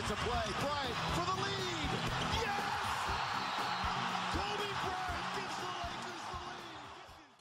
into play. Bryant for the lead.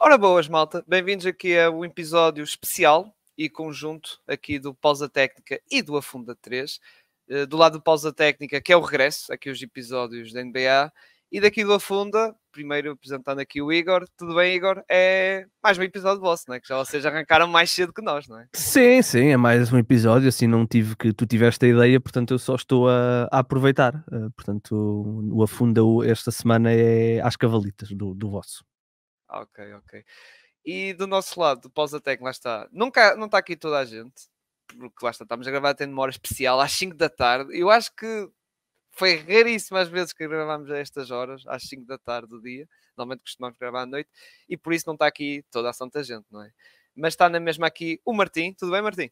Ora boas, malta. Bem-vindos aqui a um episódio especial e conjunto aqui do Pausa Técnica e do Afunda 3. Eh, do lado do Pausa Técnica, que é o regresso, aqui os episódios da NBA, e daqui do Afunda, primeiro apresentando aqui o Igor. Tudo bem, Igor? É mais um episódio vosso, não é? Que já vocês arrancaram mais cedo que nós, não é? Sim, sim, é mais um episódio. Assim, não tive que tu tiveste a ideia, portanto, eu só estou a, a aproveitar. Uh, portanto, o, Afunda esta semana é às cavalitas do, do vosso. Ok, ok. E do nosso lado, do Pausatec, lá está. Nunca, não está aqui toda a gente, porque lá está, estamos a gravar até uma hora especial, às 5 da tarde. Eu acho que foi raríssimas vezes que gravámos a estas horas, às 5 da tarde do dia. Normalmente costumamos gravar à noite e por isso não está aqui toda a santa gente, não é? Mas está na mesma aqui o Martim. Tudo bem, Martim?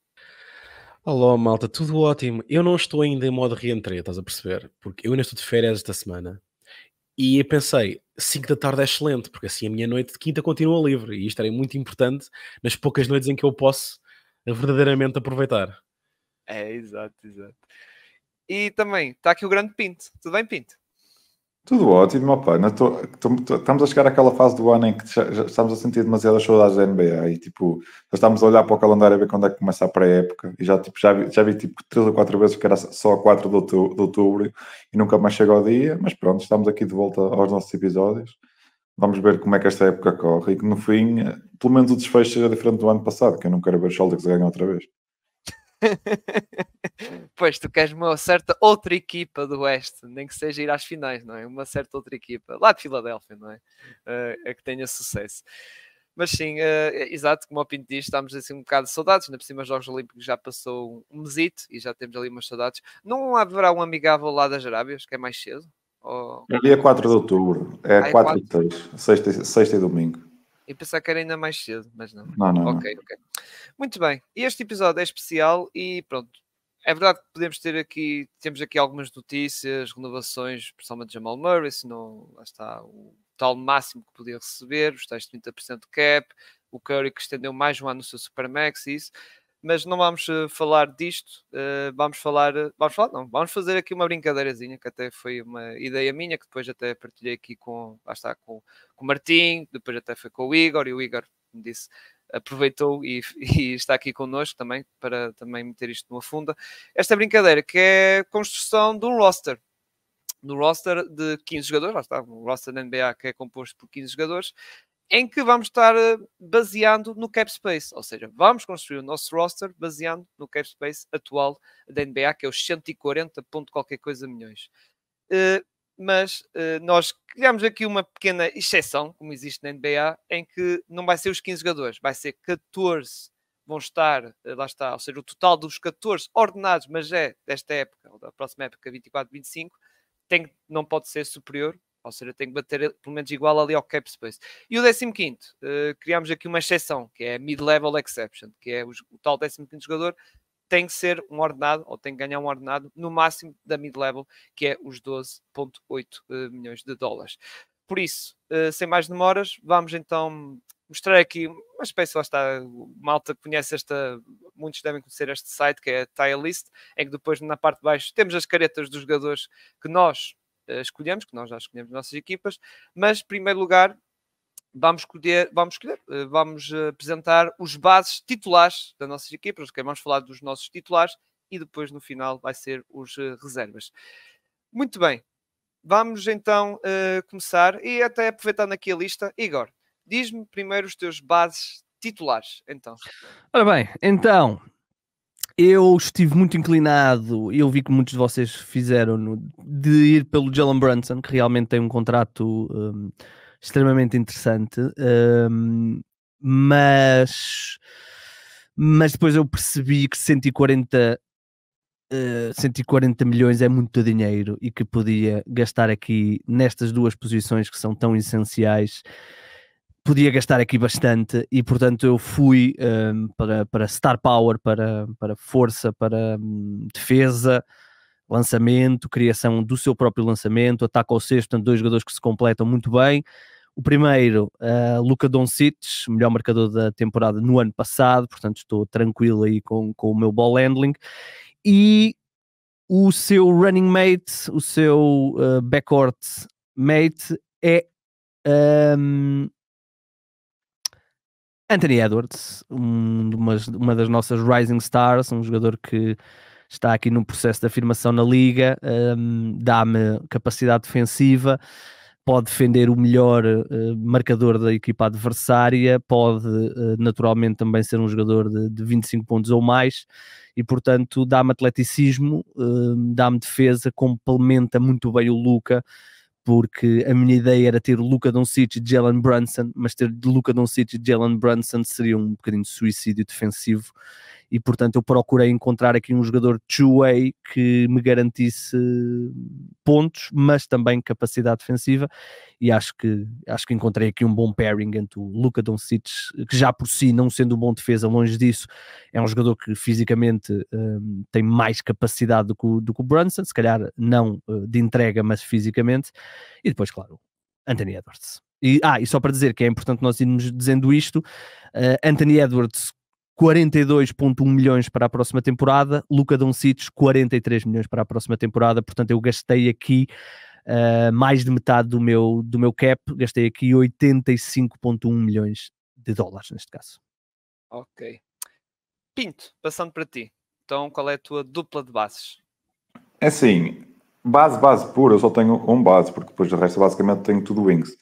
Alô, malta, tudo ótimo. Eu não estou ainda em modo reentrée, estás a perceber? Porque eu ainda estou de férias esta semana. E pensei, 5 da tarde é excelente, porque assim a minha noite de quinta continua livre. E isto era muito importante nas poucas noites em que eu posso verdadeiramente aproveitar. É, exato, exato. E também está aqui o grande Pinto. Tudo bem, Pinto? Tudo ótimo, meu Tô, tô, tô, estamos a chegar àquela fase do ano em que já, já estamos a sentir demasiadas saudades da NBA e tipo, já estamos a olhar para o calendário a ver quando é que começa a pré-época e já, tipo, já, vi, já vi tipo três ou quatro vezes que era só 4 de outubro, de outubro e nunca mais chega ao dia, mas pronto, estamos aqui de volta aos nossos episódios. Vamos ver como é que esta época corre e que no fim, eh, pelo menos o desfecho seja diferente do ano passado, que eu não quero ver os Celtics ganhar outra vez. pois tu queres uma certa outra equipa do Oeste, nem que seja ir às finais, não é? Uma certa outra equipa, lá de Filadélfia, não é? Uh, a que tenha sucesso. Mas sim, uh, exato, como o Pinto diz, estamos assim um bocado saudados, na por cima os Jogos Olímpicos já passou um mesito e já temos ali umas saudades. Não haverá um amigável lá das Arábias, que é mais cedo? Ou... É dia 4 de outubro, é ah, 4 é e 6, sexta, sexta e domingo. E pensar que era ainda mais cedo, mas não. Não, não. Ok, não. ok. Muito bem. E este episódio é especial e pronto. É verdade que podemos ter aqui, temos aqui algumas notícias, renovações, principalmente de Jamal Murray, se não, lá está o tal máximo que podia receber, os tais 30% de cap, o Curry que estendeu mais um ano no seu Supermax e isso mas não vamos eh, falar disto, eh, vamos falar, eh, vamos falar, não, vamos fazer aqui uma brincadeirazinha, que até foi uma ideia minha, que depois até partilhei aqui com, lá está, com, com o Martim, depois até foi com o Igor, e o Igor me disse, aproveitou e, e, está aqui connosco também, para também meter isto numa funda, esta brincadeira, que é a construção de um roster, no roster de 15 jogadores, lá está, um roster da NBA que é composto por 15 jogadores, em que vamos estar eh, baseando no cap space, ou seja, vamos construir o nosso roster baseando no cap space atual da NBA, que é os 140 ponto qualquer coisa milhões. Uh, mas uh, nós criamos aqui uma pequena exceção, como existe na NBA, em que não vai ser os 15 jogadores, vai ser 14 vão estar, lá está, ou seja, o total dos 14 ordenados, mas é desta época, ou da próxima época, 24, 25, tem, não pode ser superior ou seja, tem que bater eh, pelo menos igual ali ao cap space. E o 15, uh, eh, criámos aqui uma exceção, que é a mid-level exception, que é o, o tal 15 jogador tem que ser um ordenado, ou tem que ganhar um ordenado, no máximo da mid-level, que é os 12,8 eh, milhões de dólares. Por isso, sem mais demoras, vamos então mostrar aqui uma espécie, lá está, malta conhece esta, muitos devem conhecer este site, que é a Tile List, em que depois na parte de baixo temos as caretas dos jogadores que nós eh, escolhemos, que nós já escolhemos nossas equipas, mas, em primeiro lugar, vamos escolher, vamos, escolher, eh, vamos eh, apresentar os bases titulares das nossas equipas, ok? Vamos falar dos nossos titulares e depois, no final, vai ser os reservas. Muito bem, vamos então começar e até aproveitando aqui a lista, Igor, diz-me primeiro os teus bases titulares, então. Ora bem, então, eu estive muito inclinado, e eu vi que muitos de vocês fizeram, de ir pelo Jalen Brunson, que realmente tem um contrato um, extremamente interessante, um, mas, mas depois eu percebi que 140, uh, 140 milhões é muito dinheiro e que podia gastar aqui nestas duas posições que são tão essenciais podia gastar aqui bastante e, portanto, eu fui um, para, para Star Power, para, para força, para um, defesa, lançamento, criação do seu próprio lançamento, ataque ao sexto, portanto, dois jogadores que se completam muito bem. O primeiro, uh, eh, Luca Doncic, melhor marcador da temporada no ano passado, portanto estou tranquilo aí com, com o meu ball handling. E o seu running mate, o seu uh, backcourt mate é um, Anthony Edwards, um, uma, das nossas rising stars, um jogador que está aqui num processo de afirmação na liga, um, dá-me capacidade defensiva, pode defender o melhor uh, marcador da equipa adversária, pode uh, naturalmente também ser um jogador de, de, 25 pontos ou mais, e portanto dá-me atleticismo, uh, dá-me defesa, complementa muito bem o Luca porque a minha ideia era ter Luca Doncic e Jalen Brunson, mas ter Luca Doncic e Jalen Brunson seria um bocadinho de suicídio defensivo e portanto eu procurei encontrar aqui um jogador two-way que me garantisse pontos, mas também capacidade defensiva e acho que, acho que encontrei aqui um bom pairing entre o Luka Doncic, que já por si não sendo um bom defesa, longe disso, é um jogador que fisicamente um, tem mais capacidade do que, o, do que o Brunson, se calhar não eh, de entrega, mas fisicamente e depois, claro, Anthony Edwards. E, ah, e só para dizer que é importante nós irmos dizendo isto, uh, Anthony Edwards 42.1 milhões para a próxima temporada, Luca Doncic 43 milhões para a próxima temporada, portanto eu gastei aqui uh, mais de metade do meu, do meu cap, gastei aqui 85.1 milhões de dólares neste caso. Ok. Pinto, passando para ti, então qual é a tua dupla de bases? É assim, base, base pura, eu só tenho um base, porque depois do resto basicamente tenho tudo wings.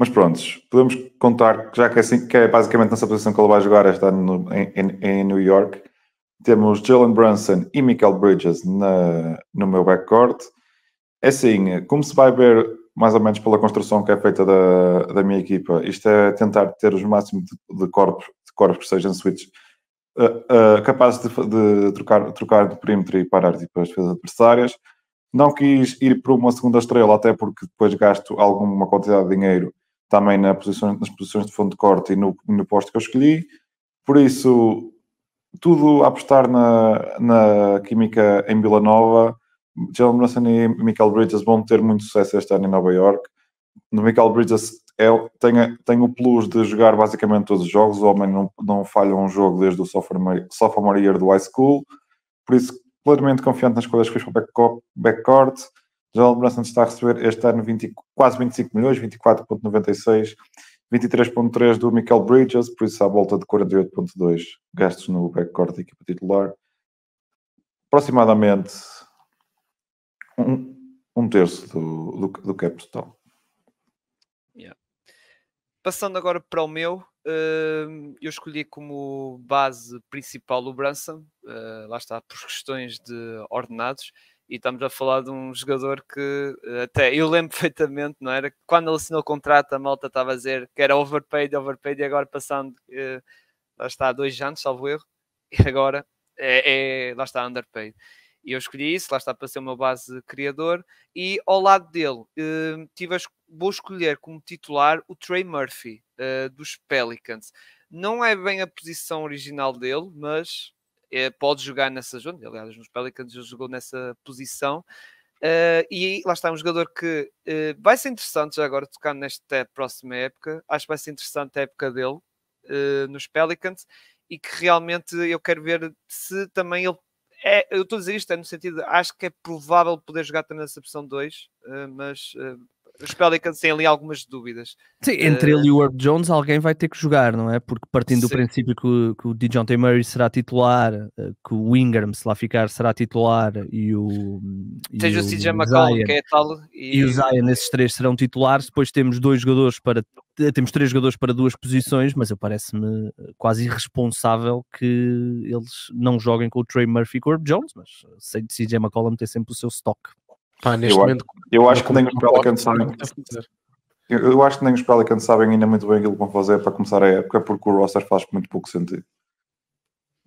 Mas prontos, podemos contar que já que é, assim, que é basicamente nessa posição que ele vai jogar está no, em, em, New York. Temos Jalen Brunson e Michael Bridges na, no meu backcourt. É assim, como se vai ver mais ou menos pela construção que é feita da, da minha equipa, isto é tentar ter os máximos de, de corpos, de corpos que sejam switch uh, uh, capazes de, de, trocar, trocar de perímetro e parar tipo, as defesas adversárias. Não quis ir para uma segunda estrela, até porque depois gasto alguma quantidade de dinheiro também na posição, nas posições de fonte de corte e no, no posto que eu escolhi. Por isso, tudo a apostar na, na química em Vila Nova. Jalen Brunson e Michael Bridges vão ter muito sucesso este ano em Nova York. No Michael Bridges é, tem, tem o plus de jogar basicamente todos os jogos. O homem não, não falha um jogo desde o sophomore, sophomore year do high school. Por isso, plenamente confiante nas coisas que fez para o backcourt. João o Branson está a receber este ano 20, quase 25 milhões, 24,96, 23,3 do Michael Bridges, por isso à volta de 48,2 gastos no backcourt da equipa titular. Aproximadamente um, um terço do, do, do cap total. Yeah. Passando agora para o meu, hum, eu escolhi como base principal o Branson, hum, lá está, por questões de ordenados e estamos a falar de um jogador que eh, até eu lembro perfeitamente, não era? Quando ele assinou o contrato, a malta estava a dizer que era overpaid, overpaid, e agora passando, eh, lá está, dois anos, salvo erro, e agora é, é, lá está, underpaid. E eu escolhi isso, lá está para ser uma base criador, e ao lado dele eh, tive a, vou escolher como titular o Trey Murphy, eh, dos Pelicans. Não é bem a posição original dele, mas eh, pode jogar nessa zona. Aliás, nos Pelicans ele jogou nessa posição. Uh, e lá está um jogador que uh, vai ser interessante já agora tocar nesta próxima época. Acho que vai ser interessante a época dele uh, nos Pelicans e que realmente eu quero ver se também ele. É, eu estou a dizer isto é no sentido, acho que é provável poder jogar também nessa opção 2, mas os Pelicans têm ali algumas dúvidas. Sim, entre uh, ele e o Herb Jones, alguém vai ter que jogar, não é? Porque partindo sim. do princípio que, que o DeJounte Murray será titular, eh, que o Ingram, se lá ficar, será titular e o. Seja o CJ McCollum, que é tal. E, e o Zion, nesses três serão titulares. Depois temos dois jogadores para. Temos três jogadores para duas posições, mas eu parece-me eh, quase irresponsável que eles não joguem com o Trey Murphy e com o Herb Jones, mas sei de CJ McCollum ter sempre o seu stock. Pá, neste eu momento. Acho, eu acho que nem os Pelicans sabem. Eu acho que nem os Pelicans sabem ainda muito bem aquilo que vão fazer para começar a época, porque o roster faz muito pouco sentido.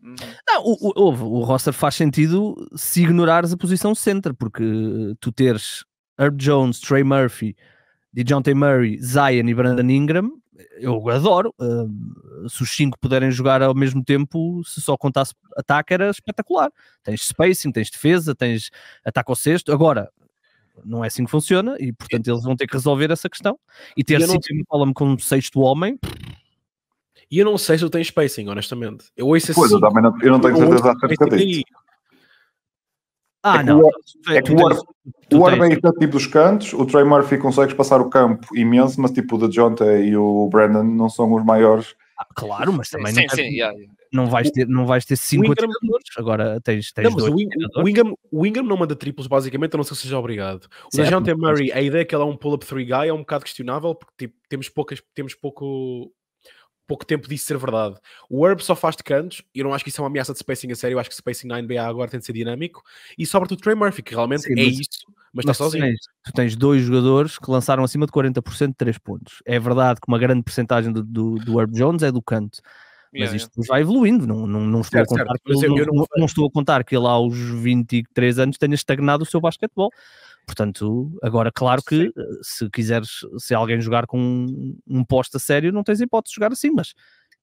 Uhum. Não, o, o, o, o roster faz sentido se ignorares a posição center, porque tu teres Herb Jones, Trey Murphy, DeJounte Murray, Zion e Brandon Ingram, eu adoro. Uh, se os cinco puderem jogar ao mesmo tempo, se só contasse ataque, era espetacular. Tens spacing, tens defesa, tens ataque ao sexto. Agora, não é assim que funciona e, portanto, é. eles vão ter que resolver essa questão. E ter City não... Column como sexto homem. E eu não sei se eu tenho spacing, honestamente. Eu ouço assim. Pois, eu, também não, eu não tenho certeza acerca disso. Ah, é não. O, é que tens, o Arben é tipo dos cantos, o Trey Murphy consegue passar o campo imenso, mas tipo o da Jonta e o Brandon não são os maiores ah, claro, mas também sim, não, sim, sim, yeah, não, vais ter, não vais ter Ingram... agora tens, tens não, dois. O, o, Ingram, o Ingram não manda triplos, basicamente, a não ser que seja obrigado. O Dejounte Murray, a ideia é que ele é um pull-up three guy é um bocado questionável, porque tipo, temos, poucas, temos pouco pouco tempo disso ser verdade. O Herb só faz de cantos, e eu não acho que isso é uma ameaça de spacing a sério, eu acho que spacing na NBA agora tem de ser dinâmico, e sobretudo Trey Murphy, que realmente Sim, é mas, isso, mas, está sozinho. Tens, tu tens dois jogadores que lançaram acima de 40% de 3 pontos. É verdade que uma grande porcentagem do, do, do Herb Jones é do canto. Mas yeah, isto vai evoluindo, não, não, não, estou, certo, a contar que, não, não estou a contar que ele aos 23 anos tenha estagnado o seu basquetebol. Portanto, agora, claro que eh, se quiseres, se alguém jogar com um, um poste a sério, não tens hipótese de jogar assim, mas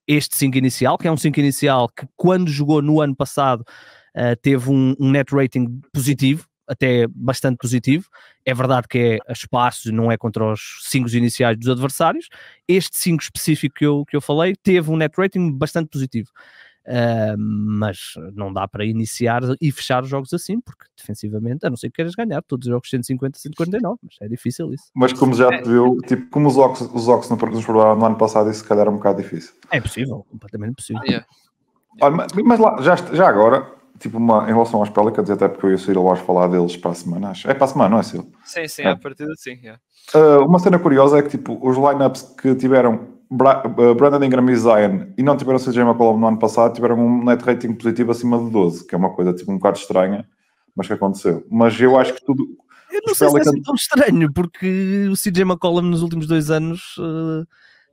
este 5 inicial, que é um 5 inicial que quando jogou no ano passado uh, teve um, um, net rating positivo, até bastante positivo. É verdade que é a espaços, não é contra os 5 iniciais dos adversários. Este 5 específico que eu, que eu falei teve um net rating bastante positivo. Uh, mas não dá para iniciar e fechar os jogos assim, porque defensivamente, a não ser que queiras ganhar todos os jogos 150, 149, mas é difícil isso. Mas como já é. te viu, tipo, como os Ox, os Ox no ano passado, isso se calhar é um bocado difícil. É possível, completamente possível. Ah, yeah. Olha, mas, mas lá, já, já agora, tipo, uma, em relação aos Pelicans, até porque eu ia sair lá falar deles para a semana, acho. É para a semana, não é, Ciro? Sim, sim, é. a partir de sim. Yeah. Uh, uma cena curiosa é que, tipo, os lineups que tiveram eh, Brandon Ingram e Zion e não tiveram CJ McCollum no ano passado, tiveram um net rating positivo acima de 12, que é uma coisa tipo um bocado estranha, mas que aconteceu. Mas eu acho que tudo. Eu não sei se é assim tão estranho, porque o CJ McCollum nos últimos dois anos uh,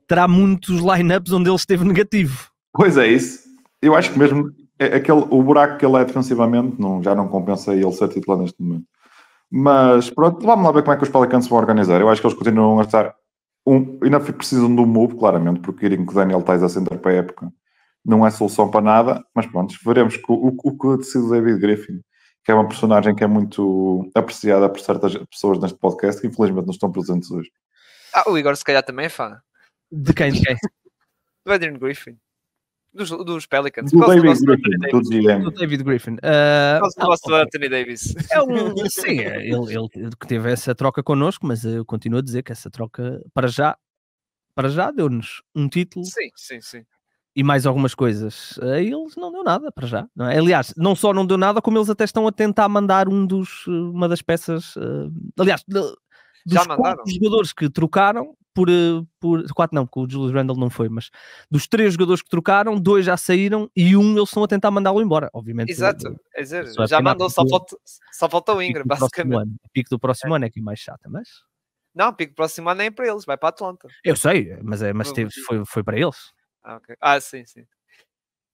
terá muitos lineups onde ele esteve negativo. Pois é, isso. Eu acho que mesmo é aquele, o buraco que ele é defensivamente não, já não compensa ele ser titular neste momento. Mas pronto, vamos lá ver como é que os Pelicans vão organizar. Eu acho que eles continuam a estar um, ainda precisam de um move, claramente, porque irem com o Daniel Tais a para a época não é solução para nada, mas pronto, veremos que o, o que decide o David Griffin, que é uma personagem que é muito apreciada por certas pessoas neste podcast, que infelizmente não estão presentes hoje. Ah, o Igor se calhar também é fã. De quem? De quem? Do Adrian Griffin. Dos, dos Pelicans. Do David, do, Griffin, Davis, do, David Griffin. Uh, por ah, Anthony Davis. É um, sim, é, ele, ele que teve essa troca connosco, mas eu continuo a dizer que essa troca, para já, para já deu-nos um título. Sim, sim, sim e mais algumas coisas. A eles não deu nada para já. Não é? Aliás, não só não deu nada, como eles até estão a tentar mandar um dos, uma das peças. Uh, aliás, de, dos já mandaram. jogadores que trocaram, por, eh, por quatro não, porque o Julius Randle não foi, mas dos três jogadores que trocaram, dois já saíram e um eles estão a tentar mandá-lo embora, obviamente. Exato, eh, é dizer, já final, mandou, só, falta, só falta o Ingram, basicamente. Ano, o pico do próximo é. ano é que é mais chata, mas. Não, pico do próximo ano nem é para eles, vai para a Atlanta. Eu sei, mas, é, mas teve, foi, foi para eles. Ah, okay. ah, sim, sim.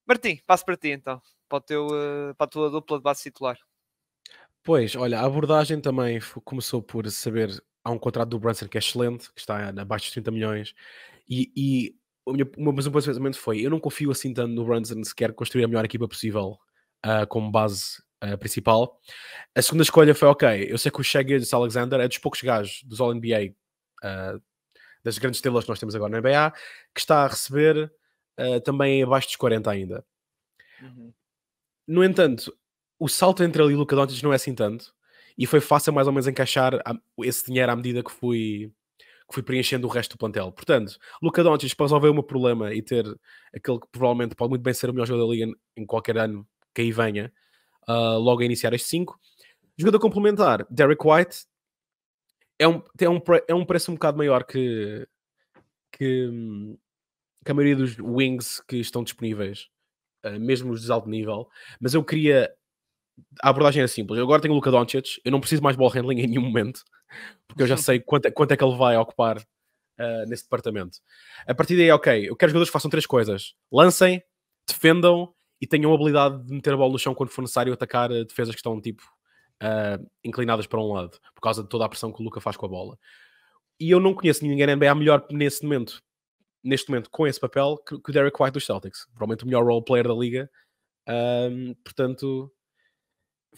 Martim, passo para ti então, para, o teu, eh, para a tua dupla de base titular. Pois, olha, a abordagem também começou por saber há um contrato do Brunson que é excelente, que está abaixo dos 30 milhões, e, e o, meu, o meu pensamento foi: eu não confio assim tanto no Brunson se quer construir a melhor equipa possível uh, como base uh, principal. A segunda escolha foi: ok, eu sei que o Shaggy Alexander é dos poucos gajos dos All-NBA, uh, ah, das grandes estrelas que nós temos agora na NBA, que está a receber também abaixo dos 40 ainda. Uhum. No entanto, o salto entre ele e o Luca Doncic não é assim tanto e foi fácil mais ou menos encaixar esse dinheiro à medida que fui que fui preenchendo o resto do plantel. Portanto, Luca Doncic para resolver o meu problema e ter aquele que provavelmente pode muito bem ser o melhor jogador da liga em qualquer ano que aí venha, uh, logo a iniciar as 5. Jogador complementar, Derek White, é um, tem um, é um preço um bocado maior que, que, que a maioria dos wings que estão disponíveis, uh, mesmo os de alto nível, mas eu queria a abordagem era simples. Eu agora tenho o Luka Doncic, eu não preciso mais ball handling em nenhum momento, porque eu já sei quanto é, quanto é que ele vai ocupar uh, nesse departamento. A partir daí, ok, eu quero jogadores que façam três coisas: lancem, defendam e tenham a habilidade de meter a bola no chão quando for necessário atacar eh, defesas que estão tipo uh, inclinadas para um lado, por causa de toda a pressão que o Luca faz com a bola. E eu não conheço ninguém na NBA melhor nesse momento, neste momento, com esse papel, que, que o Derek White dos Celtics. Provavelmente o melhor role player da liga. Um, portanto,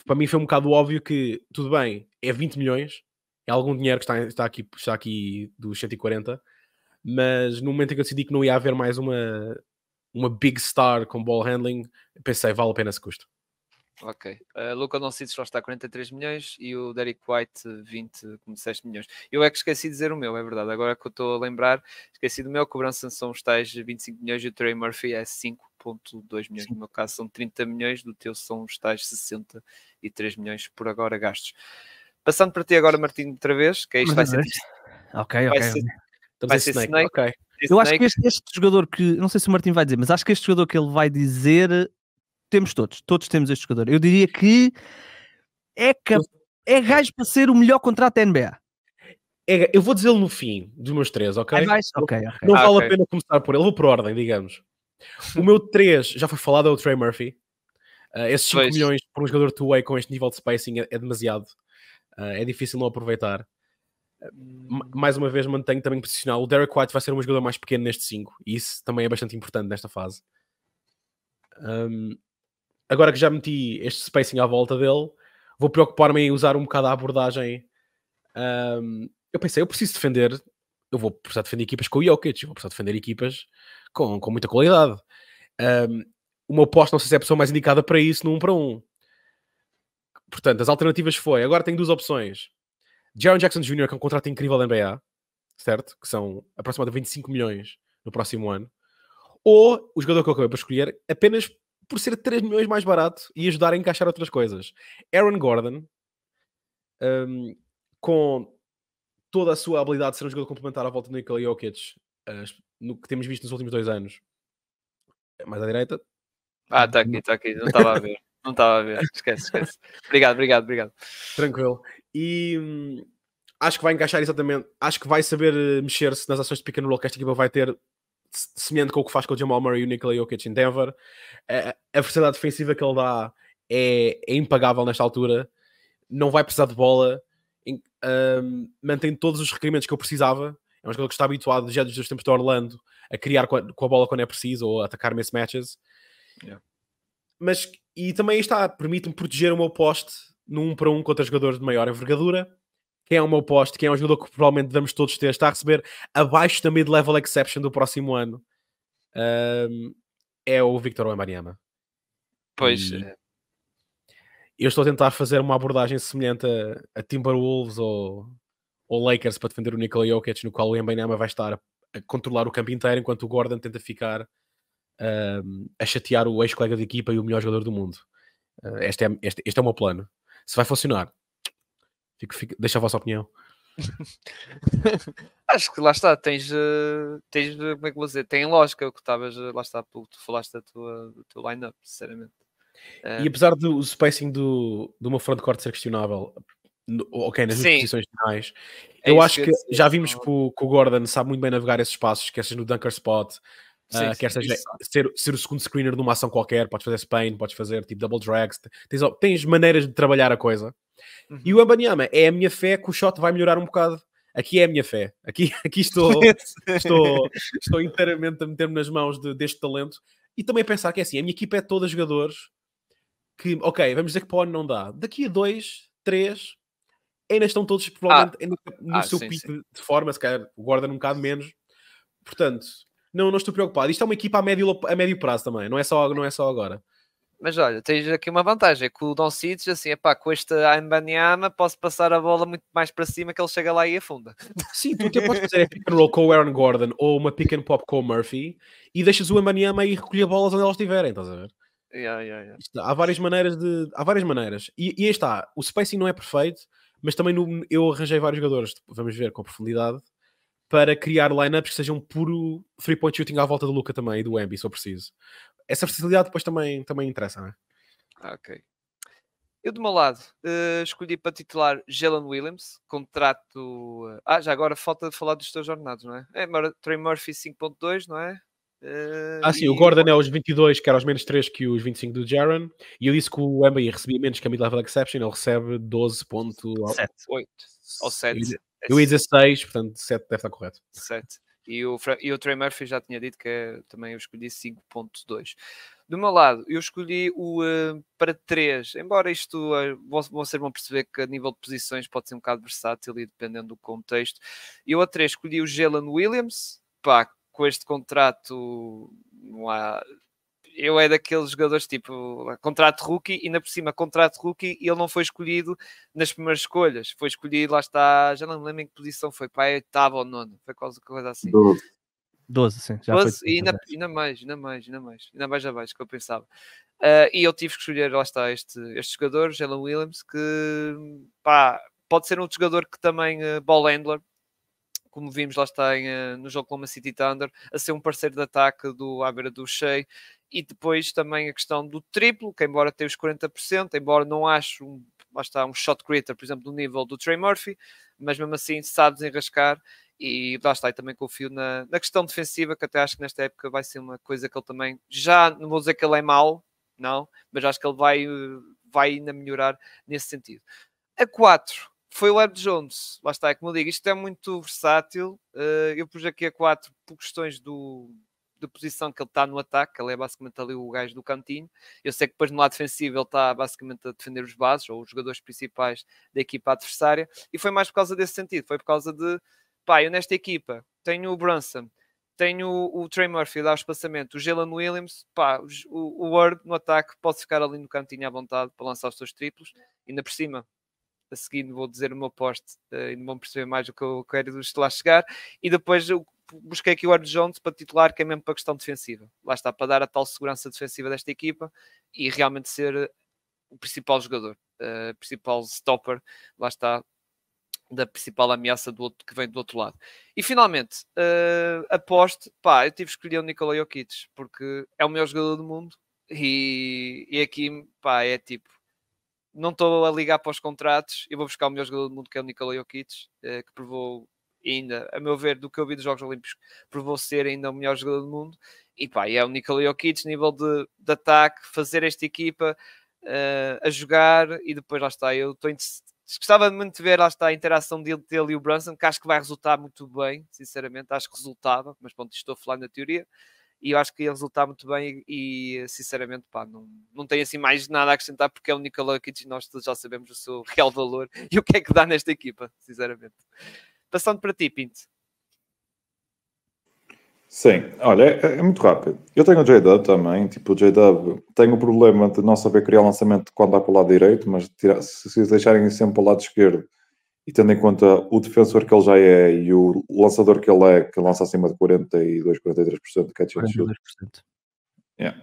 para mim foi um bocado óbvio que, tudo bem, é 20 milhões, é algum dinheiro que está, está, aqui, está aqui dos 140, mas no momento em que eu decidi que não ia haver mais uma, uma big star com ball handling, pensei, vale a pena esse custo. Ok. Uh, eh, Luca Doncic lá está 43 milhões e o Derek White 20, como disseste, milhões. Eu é que esqueci de dizer o meu, é verdade. Agora que eu estou a lembrar, esqueci do meu. Cobrança são os tais 25 milhões e o Trey Murphy é 5.2 milhões. Sim. No meu caso são 30 milhões, do teu são os tais 63 milhões por agora gastos. Passando para ti agora, Martinho, outra vez, que é isto vai ser... ok. vai ok, ser... Estamos vai ser Snake. Snake. Eu acho que este, este, jogador que, não sei se o Martim vai dizer, mas acho que este jogador que ele vai dizer temos todos, todos temos este jogador. Eu diria que é, cap... é gajo para ser o melhor contrato da NBA. É, eu vou dizê-lo no fim dos meus três, ok? É okay, okay. Não ah, vale okay. a pena começar por ele, vou por ordem, digamos. O meu três já foi falado, é o Trey Murphy. Uh, esses 5 milhões por um jogador two-way com este nível de spacing é, é demasiado. Uh, é difícil não aproveitar. mais uma vez, mantenho também posicional. O Derek White vai ser um jogador mais pequeno neste 5 e isso também é bastante importante nesta fase. Um, agora que já meti este spacing à volta dele, vou preocupar-me em usar um bocado a abordagem. Um, eu pensei, eu preciso defender, eu vou precisar defender equipas com o Jokic, vou precisar defender equipas com, com muita qualidade. Um, o meu posto não sei se é a pessoa mais indicada para isso no 1 para 1. Um. Portanto, as alternativas foi, agora tenho duas opções. Jaron Jackson Jr., que é um contrato incrível da NBA, certo? Que são aproximadamente 25 milhões no próximo ano. Ou o jogador que eu acabei para escolher, apenas por ser 3 milhões mais barato e ajudar a encaixar outras coisas. Aaron Gordon, um, com toda a sua habilidade de ser um jogador complementar à volta do Nikola Jokic, uh, no que temos visto nos últimos dois anos, é mais à direita. Ah, está aqui, está aqui, não estava a ver. Não estava a ver, esquece, esquece. Obrigado, obrigado, obrigado. Tranquilo. E hum, acho que vai encaixar exatamente, acho que vai saber eh, mexer-se nas ações de pick and roll que esta equipa vai ter semelhante com o que faz com o Jamal Murray e o Nikola Jokic em Denver. A, velocidade defensiva que ele dá é, é, impagável nesta altura. Não vai precisar de bola. um, mantém todos os requerimentos que eu precisava. É um jogador que está habituado já desde os tempos de Orlando a criar com a, bola quando é preciso ou a atacar mismatches. Yeah. Mas, e também está, permite-me proteger o meu poste num para um contra jogadores de maior envergadura quem é o meu poste, quem é o jogador que provavelmente vamos todos ter, está a receber abaixo da mid-level exception do próximo ano, um, é o Victor Wembanyama. Pois. E, é. eu estou a tentar fazer uma abordagem semelhante a, a Timberwolves ou, ou, Lakers para defender o Nikola Jokic, no qual o Wembanyama vai estar a, a, controlar o campo inteiro, enquanto o Gordon tenta ficar um, a chatear o ex-colega de equipa e o melhor jogador do mundo. Uh, este, é, este, este é o meu plano. Se vai funcionar, Fico, fico, deixa a vossa opinião. Acho que lá está, tens, eh, tens eh, como é que vou dizer, tem lógica o que estavas, eh, lá está, tu falaste da tua, do teu line-up, sinceramente. E um... apesar do spacing do, de uma front corte ser questionável, ok, nas posições finais, é eu acho que, que já vimos que o, que o, Gordon sabe muito bem navegar esses espaços, esqueces é no dunker spot, ah, sim, uh, quer seja ser, ser o segundo screener numa ação qualquer, podes fazer Spain, podes fazer tipo double drags, tens, tens maneiras de trabalhar a coisa. Uhum. E o Abanyama é a minha fé que o shot vai melhorar um bocado. Aqui é a minha fé. Aqui, aqui estou, estou, estou inteiramente a meter-me nas mãos de, deste talento. E também pensar que é assim, a minha equipa é toda jogadores que, ok, vamos dizer que para o ano não dá. Daqui a dois, três, ainda estão todos ah. provavelmente ah, no, no ah, seu sim, pico de forma, se calhar guarda um bocado menos. Portanto, não, não estou preocupado. Isto é uma equipa a médio, a médio prazo também, não é, só, não é só agora. Mas olha, tens aqui uma vantagem, que o Don Cities, assim, epá, com este Anbanyama posso passar a bola muito mais para cima que ele chega lá e afunda. Sim, tu até podes fazer é pick and roll com o Aaron Gordon ou uma pick and pop com o Murphy e deixas o Anbanyama aí recolher bolas onde elas estiverem, estás a ver? Yeah, yeah, yeah. Há várias maneiras de... Há várias maneiras. E, e aí está, o spacing não é perfeito, mas também no, eu arranjei vários jogadores, tipo, vamos ver, com profundidade, para criar lineups que sejam puro three-point shooting à volta do Luca também e do Embi, se eu preciso. Essa facilidade depois também, também interessa, não é? Ah, ok. Eu do meu lado uh, escolhi para titular Jalen Williams, contrato. Uh, ah, já agora falta falar dos teus ordenados, não é? é Trey Murphy 5.2, não é? Uh, ah, sim, e... o Gordon é os 22, que era os menos 3 que os 25 do Jaron. E eu disse que o Embi recebia menos que a mid-level exception, ele recebe 12.8. Ou 7. É eu ia dizer 6, portanto 7 deve estar correto. 7. E o, e o Trey Murphy já tinha dito que é, também eu escolhi 5.2. Do meu lado, eu escolhi o uh, para 3, embora isto uh, eh, vocês vão perceber que a nível de posições pode ser um bocado versátil e dependendo do contexto. Eu a 3 escolhi o Jalen Williams, pá, com este contrato não há eu é daqueles jogadores tipo contrato rookie, ainda por cima contrato rookie, e ele não foi escolhido nas primeiras escolhas. Foi escolhido, lá está, já não me lembro em que posição foi, pá, é oitava ou nona, foi quase coisa assim. 12, doze sim, já foi. E ainda, ainda, mais, ainda mais, ainda mais, ainda mais abaixo que eu pensava. Uh, e eu tive que escolher, lá está, este, este jogador, Jalen Williams, que pá, pode ser um jogador que também, uh, ah, ball handler, como vimos lá está em, eh, no jogo Loma City Thunder, a ser um parceiro de ataque do à beira do Shea. E depois também a questão do triplo, que embora tenha os 40%, embora não acho um, lá está, um shot creator, por exemplo, do nível do Trey Murphy, mas mesmo assim sabe desenrascar e lá está, e também confio na, na questão defensiva, que até acho que nesta época vai ser uma coisa que ele também, já não vou dizer que ele é mau, não, mas acho que ele vai, eh, vai ainda melhorar nesse sentido. A 4, foi o Web Jones. Lá está, é como eu digo, isto é muito versátil. Eh, eu pus aqui a 4 por questões do, da posição que ele está no ataque, ele é basicamente ali o gajo do cantinho. Eu sei que depois no lado defensivo ele está basicamente a defender os bases ou os jogadores principais da equipa adversária, e foi mais por causa desse sentido, foi por causa de pá, eu nesta equipa tenho o Brunson, tenho o, o Trey Murphy lá o espaçamento, o Jalen Williams, pá, o, o Word no ataque pode ficar ali no cantinho à vontade para lançar os seus triplos, ainda por cima a seguir vou dizer o meu poste eh, ainda e não vão perceber mais o que eu quero de lá chegar. E depois busquei aqui o Arno Jones para titular, que é mesmo para a questão defensiva. Lá está, para dar a tal segurança defensiva desta equipa e realmente ser eh, o principal jogador, o eh, principal stopper, lá está, da principal ameaça do outro, que vem do outro lado. E finalmente, uh, aposto, pá, eu tive que escolher o Nicolai Jokic, porque é o melhor jogador do mundo e, e aqui, pá, é tipo, não estou a ligar para os contratos. Eu vou buscar o melhor jogador do mundo, que é o Nikola Jokic, eh, que provou ainda, a meu ver, do que eu vi dos Jogos Olímpicos, provou ser ainda o melhor jogador do mundo. E pá, é o Nikola Jokic, nível de, de ataque, fazer esta equipa uh, a jogar. E depois lá está, eu estou Gostava muito de ver lá está a interação dele, dele e o Brunson, que acho que vai resultar muito bem, sinceramente, acho que resultava, mas pronto, estou a falar na teoria e eu acho que ia resultar muito bem e, sinceramente pá, não, não tenho assim mais nada a acrescentar porque é o Nikola Kitsch e nós todos já sabemos o seu real valor e o que é que dá nesta equipa, sinceramente. Passando para ti, Pinto. Sim, olha, é, é muito rápido. Eu tenho o J-Dub também, tipo, o J-Dub tem o problema de não saber criar lançamento quando dá para o lado direito, mas se, se deixarem sempre para o lado esquerdo, e tendo em conta o defensor que ele já é e o lançador que ele é, que lança acima de 42, 43% de catch and shoot. Yeah.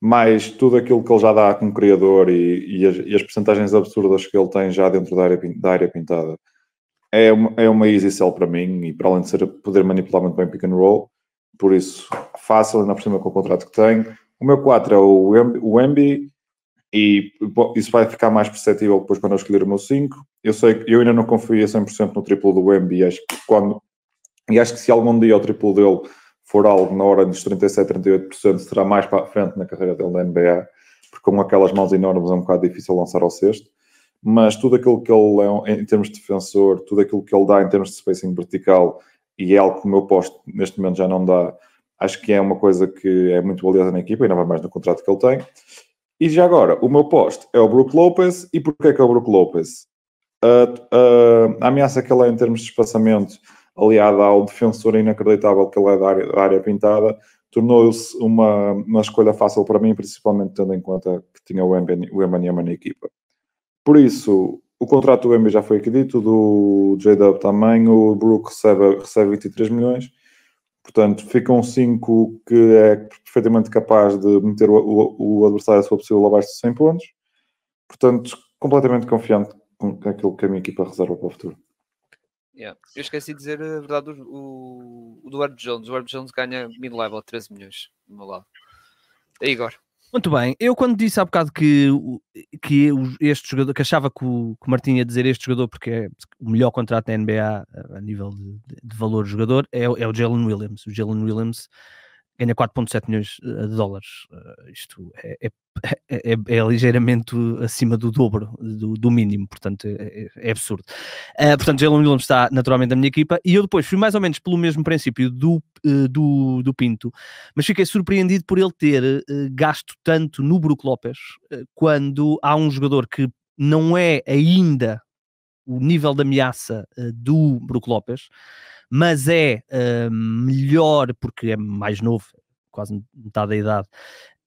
Mais tudo aquilo que ele já dá como criador e, e as, e as absurdas que ele tem já dentro da área, da área pintada. É uma, é uma easy sell para mim e para além de ser, poder manipular muito bem pick and roll, por isso, fácil, ainda por cima com o contrato que tenho. O meu 4 é o Wemby, e bom, isso vai ficar mais perceptível depois quando eu escolher o meu 5. Eu sei eu ainda não confio a 100% no triplo do Wemby, acho que quando e acho que se algum dia o triplo dele for algo na hora dos 37, 38%, será mais para a frente na carreira dele na NBA, porque com aquelas mãos enormes é um bocado difícil lançar ao sexto. Mas tudo aquilo que ele é em termos de defensor, tudo aquilo que ele dá em termos de spacing vertical, e é algo que o meu posto neste momento já não dá, acho que é uma coisa que é muito valiosa na equipa, ainda vai mais no contrato que ele tem. E já agora, o meu poste é o Brook Lopez. E porquê é que é o Brook Lopez? a ameaça que ele é em termos de espaçamento, aliada ao defensor inacreditável que ele é da área, da área pintada, tornou-se uma, uma escolha fácil para mim, principalmente tendo em conta que tinha o Embanyama na equipa. Por isso, o contrato do Embi já foi aqui dito, do j também, o Brook recebe, recebe 23 milhões Portanto, fica um 5 que é perfeitamente capaz de meter o, o, o adversário sob seu abaixo de 100 pontos. Portanto, completamente confiante com aquilo que a minha equipa reserva para o futuro. Yeah. Eu esqueci de dizer a verdade, o, o Eduardo Jones. O Eduardo Jones ganha mid-level 13 milhões do meu lado. É Igor. Muito bem, eu quando disse há bocado que, que este jogador, que achava que o, que o Martim ia dizer este jogador porque é o melhor contrato da NBA a nível de, de valor de jogador, é, é o Jalen Williams. O Jalen Williams ganha 4,7 milhões eh, de dólares. Eh, isto é, é, é, é, é, ligeiramente acima do dobro do, do mínimo, portanto é, é, é absurdo. Uh, portanto, Jalen Williams está naturalmente na minha equipa e eu depois fui mais ou menos pelo mesmo princípio do, do, do Pinto, mas fiquei surpreendido por ele ter uh, gasto tanto no Brook Lopes uh, quando há um jogador que não é ainda o nível de ameaça do Brook Lopes mas é uh, melhor porque é mais novo, quase metade da idade,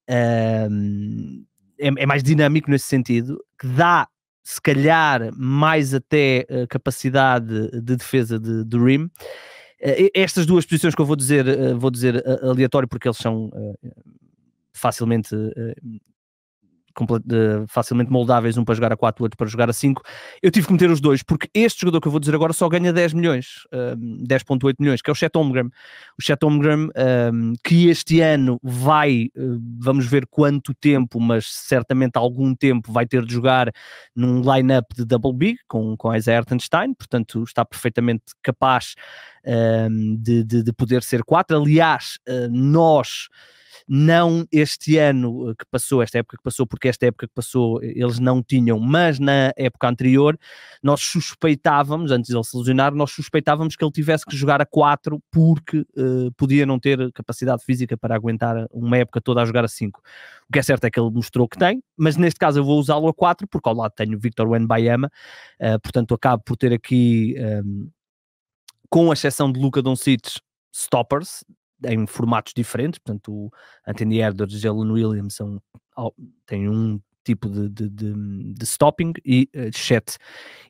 uh, é, é, mais dinâmico nesse sentido, que dá se calhar mais até eh, capacidade de defesa de, do Rim. Eh, estas duas posições que eu vou dizer, eh, vou dizer aleatório porque eles são facilmente facilmente moldáveis, um para jogar a 4, outro para jogar a 5. Eu tive que meter os dois, porque este jogador que eu vou dizer agora só ganha 10 milhões, um, 10.8 milhões, que é o Chet Omgram. O Chet Omgram, hum, que este ano vai, hum, vamos ver quanto tempo, mas certamente algum tempo vai ter de jogar num line-up de Double Big, com, com Isaiah Ertenstein, portanto está perfeitamente capaz hum, de, de, de, poder ser 4. Aliás, uh, nós não este ano eh, que passou, esta época que passou, porque esta época que passou eh, eles não tinham, mas na época anterior nós suspeitávamos, antes de ele se lesionar, nós suspeitávamos que ele tivesse que jogar a 4 porque uh, podia não ter capacidade física para aguentar uma época toda a jogar a 5. O que é certo é que ele mostrou que tem, mas neste caso eu vou usá-lo a 4 porque ao lado tenho Victor Wenbayama, uh, portanto acabo por ter aqui... Um, ehm, com a exceção de Luca Doncic, stoppers, em formatos diferentes, portanto o Anthony Edwards e Jalen Williams são, têm um tipo de, de, de, de stopping e uh, eh, Chet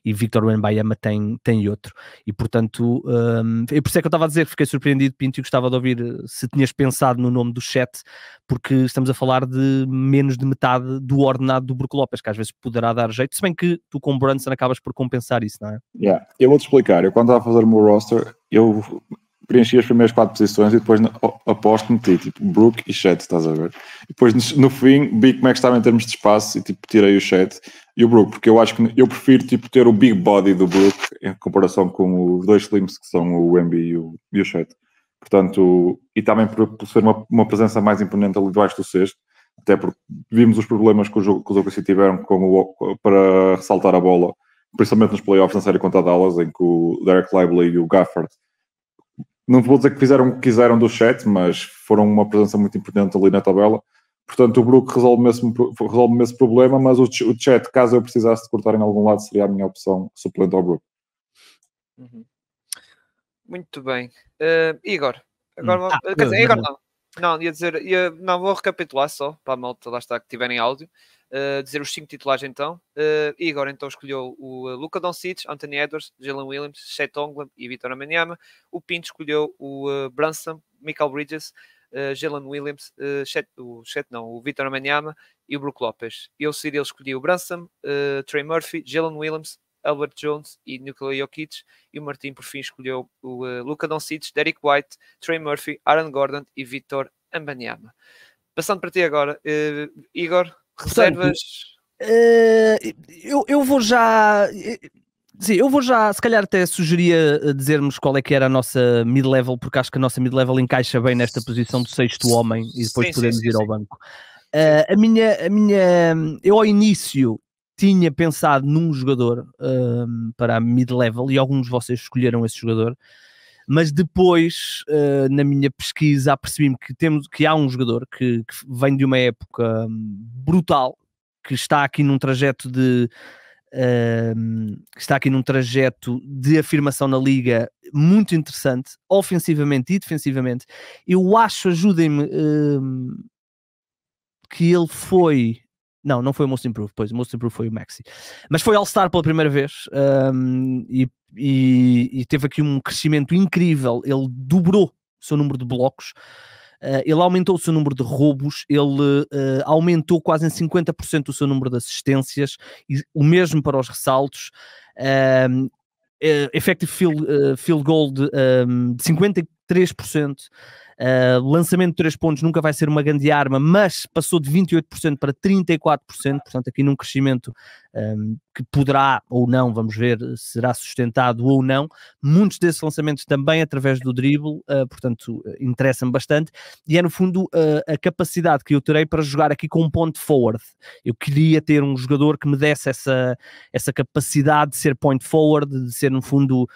e Victor Wembanyama tem, tem outro e portanto um, percebo por isso é que eu estava a dizer que fiquei surpreendido Pinto e gostava de ouvir eh, se tinhas pensado no nome do Chet porque estamos a falar de menos de metade do ordenado do Brook Lopes que às vezes poderá dar jeito, se bem que tu com o Brunson acabas por compensar isso, não é? Yeah. Eu vou-te explicar, eu quando estava a fazer o meu roster eu preenchi as primeiras quatro posições e depois aposto meti tipo Brook e Chet, estás a ver? E depois no fim vi como é que estava em termos de espaço e tipo tirei o Chet e o Brook, porque eu acho que eu prefiro tipo ter o big body do Brook em comparação com os dois slims que são o Wemby e o, e o Chet. Portanto, e também por, por ser uma, uma presença mais imponente ali debaixo do sexto, até porque vimos os problemas que, o jogo, que os tiveram com o, para ressaltar a bola, principalmente nos playoffs na série contra Dallas, em que o Derek Lively e o Gafford não vou dizer que fizeram o que quiseram do chat, mas foram uma presença muito importante ali na tabela. Portanto, o Brook resolve mesmo, resolve mesmo esse problema, mas o, chat, caso eu precisasse de cortar em algum lado, seria a minha opção suplente ao Brook. Uhum. Muito bem. Uh, Igor, agora, hum. ah, quer dizer, Igor não. Não, ia dizer, ia, não vou recapitular só para a malta, lá está, que tiverem áudio. Eh, dizer os cinco titulares então. Uh, Igor então escolheu o eh, Luca Doncic, Anthony Edwards, Jalen Williams, Chet Tonglam e Vitor Amanyama. O Pinto escolheu o uh, Branson, Michael Bridges, uh, Jalen Williams, uh, Chet, o Chet, não, o Vitor Amanyama e o Brook Lopes. Eu seria escolhi o Branson, uh, Trey Murphy, Jalen Williams, Albert Jones e Nikola Jokic. E o Martim, por fim, escolheu o uh, Luca Doncic, Derek White, Trey Murphy, Aaron Gordon e Vitor Amaniama. Passando para ti agora, uh, Igor, Reservas. Eh, eu, eu vou já. Eh, sim, eu vou já, se calhar até sugeria eh, dizermos qual é que era a nossa mid-level, porque acho que a nossa mid-level encaixa bem nesta posição do sexto homem e depois sim, podemos sim, ir ao banco. Uh, a minha, a minha, eu ao início tinha pensado num jogador para a mid-level e alguns de vocês escolheram esse jogador. Mas depois, uh, na minha pesquisa, apercebi-me que, temos, que há um jogador que, que vem de uma época hum, brutal, que está aqui num trajeto de. Uh, está aqui num trajeto de afirmação na liga muito interessante, ofensivamente e defensivamente. Eu acho, ajudem-me, uh, que ele foi não, não foi o Most Improved, pois o Most Improved foi o Maxi. Mas foi All-Star pela primeira vez um, e, e, e, teve aqui um crescimento incrível. Ele dobrou o seu número de blocos, uh, ele aumentou o seu número de roubos, ele uh, aumentou quase em 50% o seu número de assistências, e o mesmo para os ressaltos. Um, eh, effective field, uh, field goal de, um, de 53%. Uh, lançamento de 3 pontos nunca vai ser uma grande arma, mas passou de 28% para 34%, portanto, aqui num crescimento um, ah, que poderá ou não, vamos ver, será sustentado ou não. Muitos desses lançamentos também através do dribble, uh, ah, portanto, interessa-me bastante. E é, no fundo, uh, a capacidade que eu terei para jogar aqui com um ponto forward. Eu queria ter um jogador que me desse essa, essa capacidade de ser point forward, de ser, no fundo,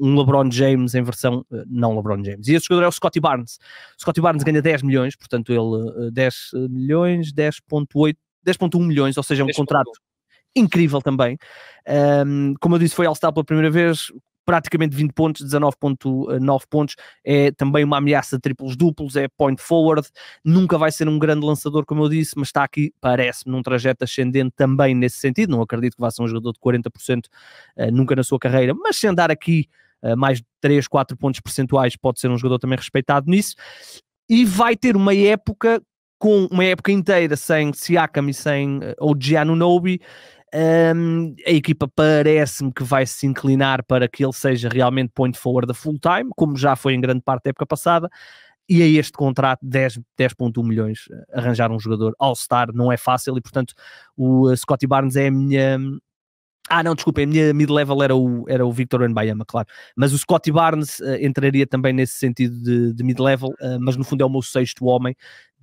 um LeBron James em versão não LeBron James. E esse jogador é o Scott Scotty Barnes. Scotty Barnes ganha 10 milhões, portanto ele 10 eh, eh, milhões, 10.8, 10.1 milhões, ou seja, é um 10. contrato 1. incrível também. Um, como eu disse, foi All-Star pela primeira vez, praticamente 20 pontos, 19.9 eh, pontos, é também uma ameaça de triplos duplos, é point forward, nunca vai ser um grande lançador, como eu disse, mas está aqui, parece-me, num trajeto ascendente também nesse sentido, não acredito que vá ser um jogador de 40% uh, nunca na sua carreira, mas se andar aqui eh, mais de 3, 4 pontos percentuais, pode ser um jogador também respeitado nisso. E vai ter uma época com uma época inteira sem Siakam e sem eh, Ojiano Nobi, um, a equipa parece-me que vai se inclinar para que ele seja realmente point forward da full time, como já foi em grande parte da época passada. E a este contrato, 10,1 10. milhões, eh, arranjar um jogador all-star não é fácil e, portanto, o Scotty Barnes é a minha, ah, não, desculpa, a minha mid-level era o, era o Victor Wembanyama, claro. Mas o Scotty Barnes uh, entraria também nesse sentido de, de mid-level, uh, mas no fundo é o meu sexto homem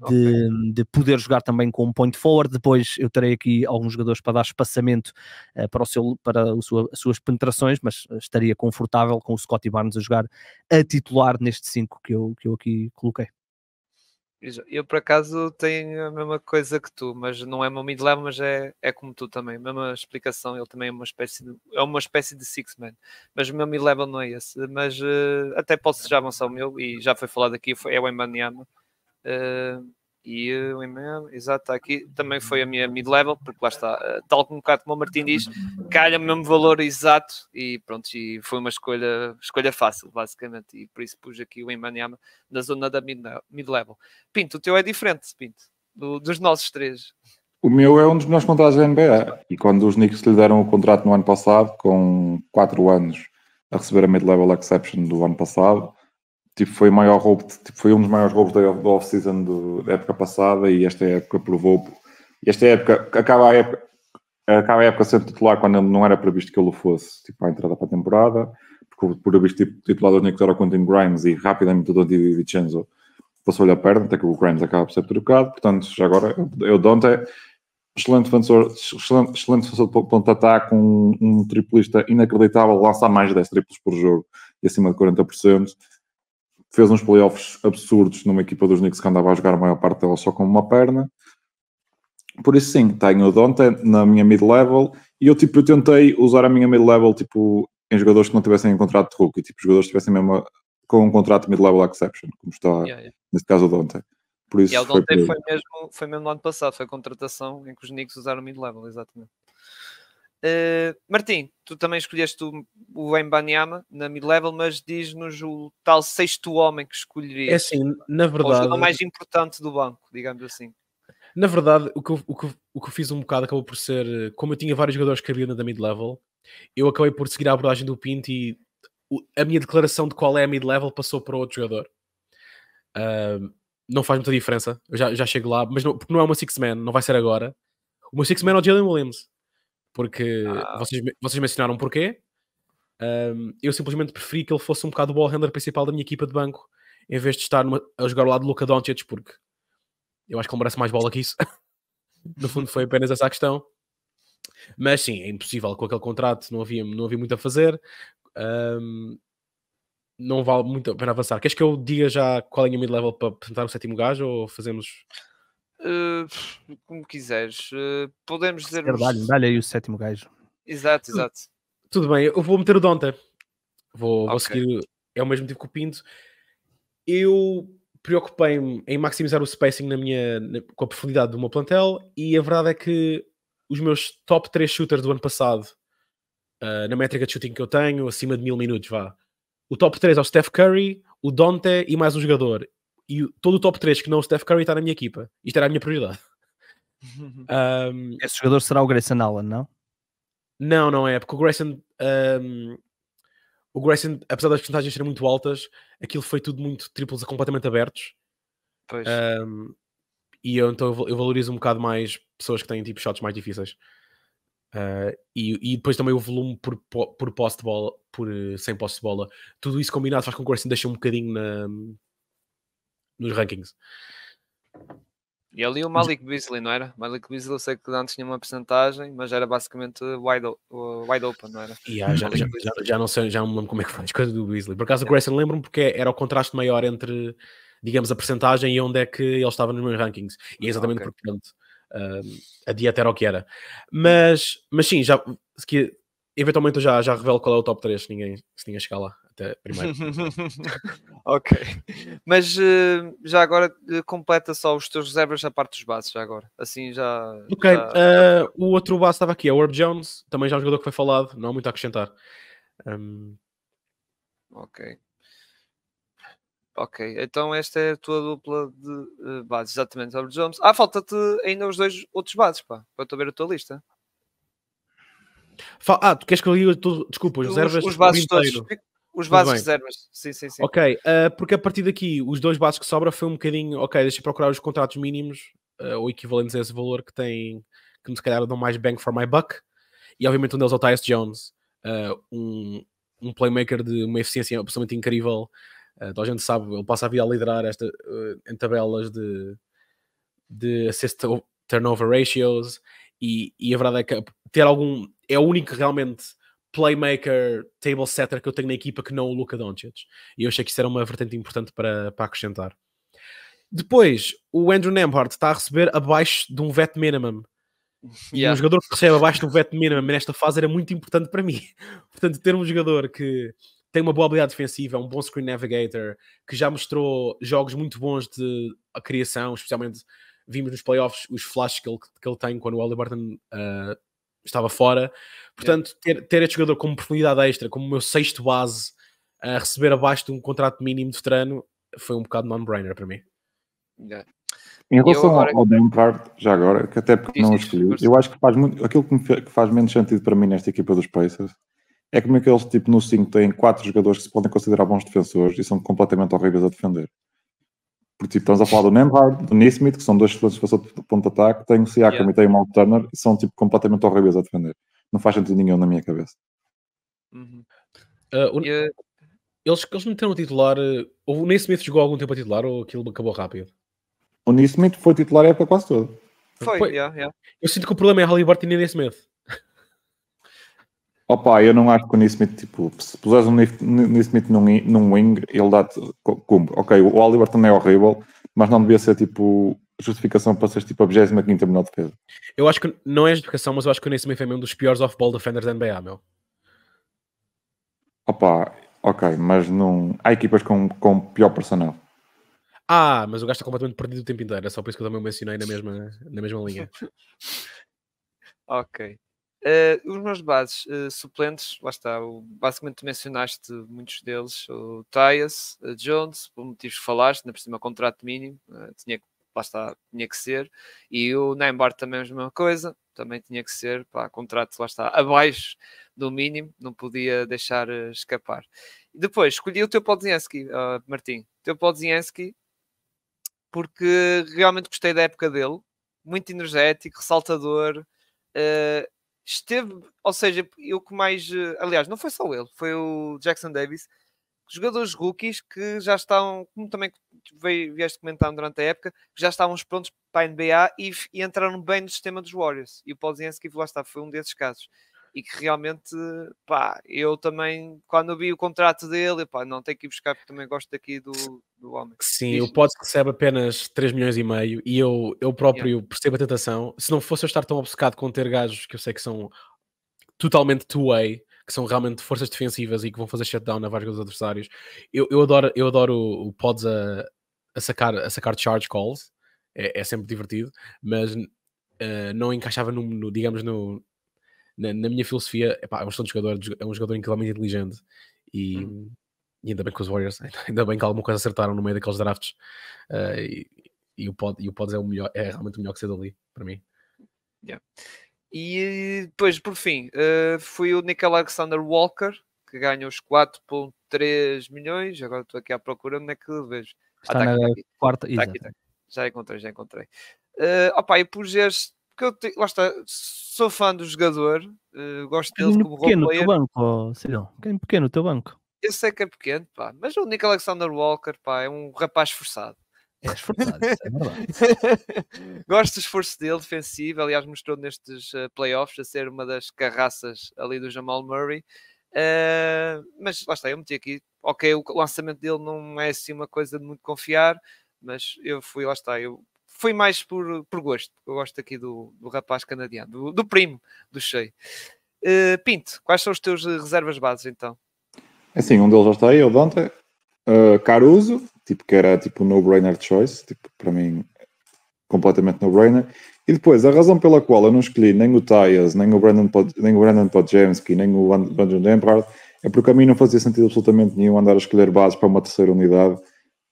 de, okay. de poder jogar também com um point forward. Depois eu terei aqui alguns jogadores para dar espaçamento uh, para, o seu, para o sua, as suas penetrações, mas estaria confortável com o Scotty Barnes a jogar a titular neste 5 que eu, que eu aqui coloquei. Eu, por acaso, tenho a mesma coisa que tu, mas não é meu mid-level, mas é, é como tu também. Mesma explicação, ele também é uma espécie de, é uma espécie de six-man. Mas o meu mid-level não é esse. Mas uh, até posso já avançar o meu, e já foi falado aqui, foi, é o Embanyama. Uh, eh, e uh, o Imam, exato, está aqui, uhum. também foi a minha mid-level, porque lá está, uh, tal como como o Martim diz, calha o mesmo valor exato e pronto, e foi uma escolha, escolha fácil, basicamente, e por isso pus aqui o Imaniama na zona da mid-level. Pinto, o teu é diferente, Pinto, do, dos nossos três. O meu é um dos melhores contratos da NBA, e quando os Knicks lhe deram o contrato no ano passado, com 4 anos a receber a mid-level exception do ano passado, tipo, foi, maior roubo, tipo, foi um dos maiores roubos da off-season da época passada e esta é época provou. Esta é época acaba a época, acaba a época sendo titular quando não era previsto que ele fosse, tipo, à entrada para a temporada, porque por visto tipo, titular do Nick era o Quentin Grimes e rapidamente o Dante Vincenzo passou-lhe a perna, até que o Grimes acaba por ser trocado, portanto, já agora, é o Dante, excelente defensor, excelente, excelente defensor de ponto de ataque, um, um triplista inacreditável, lança mais de 10 triplos por jogo e acima de 40%, fez uns playoffs absurdos numa equipa dos Knicks que andava a jogar a maior parte dela só com uma perna. Por isso sim, tenho o Dante na minha mid-level e eu tipo eu tentei usar a minha mid-level tipo em jogadores que não tivessem um contrato de rookie, tipo jogadores que tivessem mesmo com um contrato mid-level exception, como está yeah, yeah. neste caso o Dante. Por isso e o Dante foi, foi mesmo, foi mesmo no ano passado, foi a contratação em que os Knicks usaram mid-level, exatamente. Eh, Martim, tu também escolheste o, o Embanyama na mid-level, mas diz-nos o tal sexto homem que escolherias. É assim, na verdade... O mais importante do banco, digamos assim. Na verdade, o que, eu, o, que, o que eu fiz um bocado acabou por ser... Eh, como eu tinha vários jogadores que havia na mid-level, eu acabei por seguir a abordagem do Pinto e a minha declaração de qual é a mid-level passou para outro jogador. Uh, não faz muita diferença, eu já, já chego lá, mas não, porque não é uma six-man, não vai ser agora. O meu six-man é o Jalen Williams. Porque ah. vocês, vocês mencionaram porquê. Um, eu simplesmente preferi que ele fosse um bocado o ball handler principal da minha equipa de banco, em vez de estar numa, a jogar ao lado do Luka Doncic, porque eu acho que ele merece mais bola que isso. no fundo, foi apenas essa a questão. Mas sim, é impossível com aquele contrato, não havia, não havia muito a fazer. Um, não vale muito a pena avançar. Queres que eu diga já qual é o mid-level para apresentar o sétimo gajo ou fazemos. Eh, como quiseres. Uh, podemos dizer. Dá-lhe aí o sétimo gajo. Exato, exato. Tudo bem, eu vou meter o Donta. Vou, okay. vou seguir. É o mesmo tipo que o Pinto. Eu preocupei-me em maximizar o spacing na minha, na, com a profundidade do meu plantel e a verdade é que os meus top 3 shooters do ano passado, uh, na métrica de shooting que eu tenho, acima de mil minutos, vá. O top 3 é o Steph Curry, o Dante e mais um jogador e todo o top 3 que não o Steph Curry está na minha equipa. Isto era a minha prioridade. um, Esse jogador será o Grayson Allen, não? Não, não é, porque o Grayson, um, o Grayson, apesar das porcentagens serem muito altas, aquilo foi tudo muito triplos completamente abertos. Pois. Um, e eu então eu valorizo um bocado mais pessoas que têm tipo shots mais difíceis. Uh, e, e, depois também o volume por, por posse de bola, por eh, sem posse de bola, tudo isso combinado faz com que o Grayson deixe um bocadinho na, nos rankings. E ali o Malik Beasley, não era? Malik Beasley eu sei que antes tinha uma percentagem, mas era basicamente wide, wide open, não era? Yeah, já, já, já, já, não sei, já não me lembro como é que foi as coisas do Beasley. Por acaso o é. Grayson lembro-me porque era o contraste maior entre, digamos, a percentagem e onde é que ele estava nos meus rankings. E é exatamente okay. porque uh, a dieta era o que era. Mas, mas sim, já, eventualmente eu já, já revelo qual é o top 3, se ninguém, se ninguém chegar lá até primeiro. ok. Mas eh, já agora eh, completa só os teus reservas a parte dos bases, já agora. Assim já. Ok. Já... Uh, o outro base estava aqui, é o Herb Jones, também já é um jogador que foi falado, não há muito a acrescentar. Um... Ok. Ok, então esta é a tua dupla de uh, bases, exatamente. Herb Jones. Ah, falta-te ainda os dois outros bases, pá, para tu ver a tua lista. Fal ah, tu queres que eu diga tudo? Desculpa, os, os reservas. Os vasos todos. Os vasos reservas, sim, sim, sim. Ok, uh, porque a partir daqui, os dois vasos que sobra foi um bocadinho, ok, deixa eu procurar os contratos mínimos uh, ou equivalentes a esse valor que tem, que se calhar dão mais bang for my buck. E obviamente um deles é o Tyus Jones, uh, um, um playmaker de uma eficiência absolutamente incrível. Uh, então a gente sabe, ele passa a vida a liderar esta, em tabelas de, de assist turnover ratios e, e a verdade é que ter algum. É o único realmente playmaker, table setter que eu tenho na equipa que não o Luca Doncic. E eu achei que isso era uma vertente importante para, para acrescentar. Depois, o Andrew Nembhard está a receber abaixo de um vet minimum. Yeah. E um jogador que recebe abaixo de um vet minimum nesta fase era muito importante para mim. Portanto, ter um jogador que tem uma boa habilidade defensiva, um bom screen navigator, que já mostrou jogos muito bons de criação, especialmente vimos nos playoffs os flashes que ele, que ele tem quando o Halliburton uh, estava fora. Portanto, ter, ter este jogador como profundidade extra, como o meu sexto base, a receber abaixo de um contrato mínimo de veterano, foi um bocado non-brainer para mim. Em relação agora... ao Dan já agora, que até porque isso, não o escolhi, eu acho que faz muito, aquilo que faz menos sentido para mim nesta equipa dos Pacers é como é que eles, tipo, no 5 têm quatro jogadores que se podem considerar bons defensores e são completamente horríveis a defender. Porque tipo, estamos a falar do Nemhard, do Nismith, que são dois excelentes passadores de ponto de ataque, tem o Siakam yeah. e tem o Mal Turner e são tipo, completamente horríveis a defender. Não faz sentido nenhum na minha cabeça. Uhum. Uh, o... yeah. eles, eles meteram o titular. Uh, o Nismith jogou algum tempo a titular ou aquilo acabou rápido? O Nismith foi titular a época quase toda. Foi, foi. Yeah, Eu sinto que o problema é Halliburton e Nismith. Opa, eu não acho que o Nismith, tipo, se puseres o um Nismith num, num wing, ele dá-te. Cumpre. Ok, o Oliver também é horrível, mas não devia ser tipo justificação para seres tipo a 25 menor defesa. Eu acho que não é justificação, mas eu acho que o Nismith é um dos piores off-ball defenders da NBA, meu. Opa, ok, mas não. Há equipas com, com pior personal. Ah, mas o gajo está completamente perdido o tempo inteiro, é só por isso que eu também o mencionei na mesma, na mesma linha. ok. Uh, os meus bases uh, suplentes, lá está, o, basicamente mencionaste muitos deles, o Tyas, uh, eh, Jones, por motivos que falaste, ainda por cima contrato mínimo, tinha que, lá está, tinha que ser, e o Neymar também é a mesma coisa, também tinha que ser, pá, contrato, lá está, abaixo do mínimo, não podia deixar escapar. E depois, escolhi o teu Podzinski, Martim, o teu Podzinski, porque realmente gostei da época dele, muito energético, ressaltador, Uh, esteve, ou seja, eu que mais, eh, aliás, não foi só ele, foi o Jackson Davis, jogadores rookies que já estavam, como também vieste comentando durante a época, que já estavam prontos para a NBA e, e entraram bem no sistema dos Warriors. E o Paul Zienski, lá está, foi um desses casos e que realmente, pá, eu também, quando vi o contrato dele, pá, não tenho que ir buscar porque também gosto daqui do, do homem. Sim, Isto... o pods recebe apenas 3 milhões e meio e eu, eu próprio yeah. percebo a tentação. Se não fosse eu estar tão obcecado com ter gajos que eu sei que são totalmente two-way, que são realmente forças defensivas e que vão fazer shutdown na vários dos adversários, eu, eu adoro, eu adoro o, pods a, a, sacar, a sacar charge calls. É, é sempre divertido, mas Uh, não encaixava no, no, digamos no, na, na minha filosofia, epá, é um excelente jogador, é um é jogador incrivelmente inteligente e, hum. e, ainda bem que os Warriors, ainda bem que alguma coisa acertaram no meio daqueles drafts. Uh, e, e, o Pod, e o Pods é, o melhor, é realmente o melhor que saiu dali, para mim. Yeah. E depois, por fim, uh, eh, foi o Nick Alexander Walker que ganha os 4,3 milhões. Agora estou aqui à procura onde é que vejo. Está ah, tá na aqui, tá quarta. Tá aqui, tá. Já encontrei, já encontrei. Uh, opa, eu pus este porque eu te, lá está, sou fã do jogador, uh, gosto dele pequeno como pequeno o teu banco, Silão. Pequeno, pequeno o teu banco. Eu sei que é pequeno, pá, mas o Nick Alexander Walker, pá, é um rapaz forçado. É esforçado, é verdade. Gosto do esforço dele, defensivo. Aliás, mostrou nestes eh, playoffs a ser uma das carraças ali do Jamal Murray. Uh, mas lá está, eu meti aqui. Ok, o lançamento dele não é assim uma coisa de muito confiar, mas eu fui, lá está, eu foi mais por, por gosto. Eu gosto aqui do, do rapaz canadiano, do, do primo do Shea. Uh, Pinto, quais são os teus reservas bases então? É assim, um deles já está aí, é o Dante. Uh, Caruso, tipo, que era tipo no-brainer choice, tipo, para mim, completamente no-brainer. E depois, a razão pela qual eu não escolhi nem o Tyus, nem o Brandon, nem o Brandon Podjemski, nem o Brandon Lampard, é porque a mim não fazia sentido absolutamente nenhum andar a escolher bases para uma terceira unidade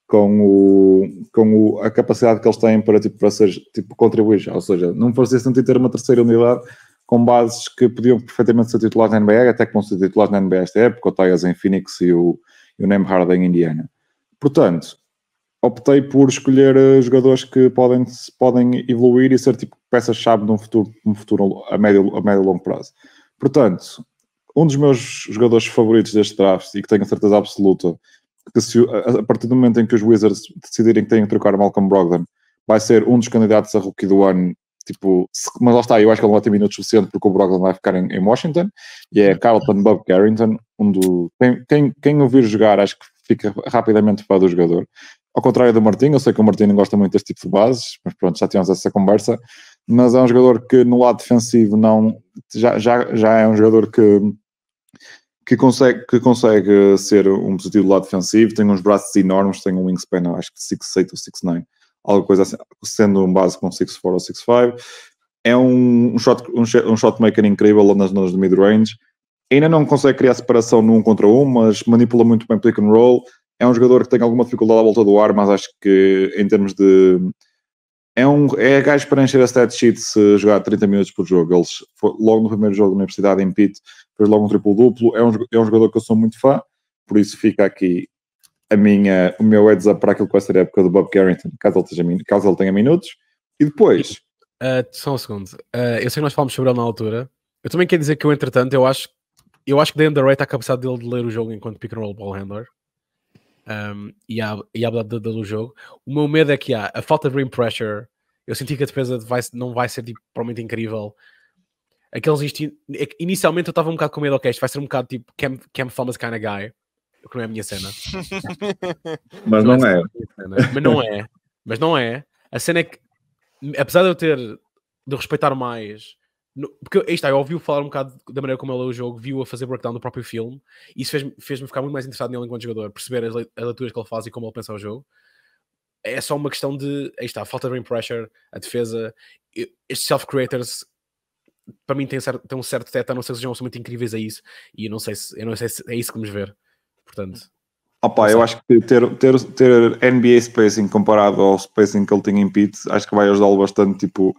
com, o, com o, a capacidade que eles têm para, tipo, para ser, tipo, contribuir. Ou seja, não fazia sentido ter uma terceira unidade com bases que podiam perfeitamente ser titulares na NBA, até que vão ser titulares na NBA esta época, o Tigers é em Phoenix e o, e o Name Hard em Indiana. Portanto, optei por escolher eh, jogadores que podem, podem evoluir e ser tipo peças-chave num futuro, num futuro a, médio, a médio e longo prazo. Portanto, um dos meus jogadores favoritos deste draft e que tenho certeza absoluta que se, a partir do momento em que os Wizards decidirem que têm que trocar Malcolm Brogdon, vai ser um dos candidatos a rookie do ano, tipo, se, mas lá está, eu acho que ele não vai ter minutos suficiente porque o Brogdon vai ficar em, em Washington, e é Carlton Bob Carrington, um do, quem, quem, quem ouvir jogar acho que fica rapidamente para do jogador. Ao contrário do Martim, eu sei que o Martim não gosta muito deste tipo de bases, mas pronto, já tínhamos essa conversa, mas é um jogador que no lado defensivo não, já, já, já é um jogador que que consegue, que consegue ser um positivo do lado defensivo, tem uns braços enormes, tem um wingspan, acho que 6'8 ou 6'9, alguma coisa assim, sendo um base com 6'4 ou 6'5. É um, um, shot, um, um shot maker incrível nas zonas de mid-range. Ainda não consegue criar separação num contra um, mas manipula muito bem pick and roll. É um jogador que tem alguma dificuldade à volta do ar, mas acho que em termos de. É, um, é gajo para encher a stat sheet se jogar 30 minutos por jogo. Eles, logo no primeiro jogo na universidade em Pitt, fez logo um triplo-duplo. É um, é um jogador que eu sou muito fã, por isso fica aqui a minha, o meu heads up para aquilo que vai ser a época do Bob Carrington, caso ele, esteja, caso ele tenha minutos. E depois. Uh, só um segundo. Uh, eu sei que nós falamos sobre ele na altura. Eu também quero dizer que eu, entretanto, eu acho, eu acho que dei está à capacidade dele de ler o jogo enquanto pick and roll ball handler. Um, e a e a habilidade dele do jogo. O meu medo é que há a falta de rim pressure. Eu senti que a defesa vai, não vai ser tipo, provavelmente incrível aqueles instintos. É inicialmente eu estava um bocado com medo, ok, isto vai ser um bocado tipo Cam, Cam Thomas kind of guy, que não é a minha cena. Mas não, não é. é. Mas não é. Mas não é. A cena é que, apesar de eu ter de respeitar mais. Porque está eu ouvi-o falar um bocado da maneira como ele leu é o jogo, viu a fazer breakdown do próprio filme, e isso fez-me fez ficar muito mais interessado nele enquanto jogador, perceber as, as leituras que ele faz e como ele pensa o jogo é só uma questão de aí está, falta de brain pressure, a defesa, estes self-creators para mim tem, certo, tem um certo teto, a não ser que sejam absolutamente incríveis a é isso, e eu não sei se, eu não sei se é isso que vamos ver, portanto... Opa, eu acho que ter, ter, ter NBA spacing comparado ao spacing que ele tinha em Pete, acho que vai ajudá-lo bastante, tipo,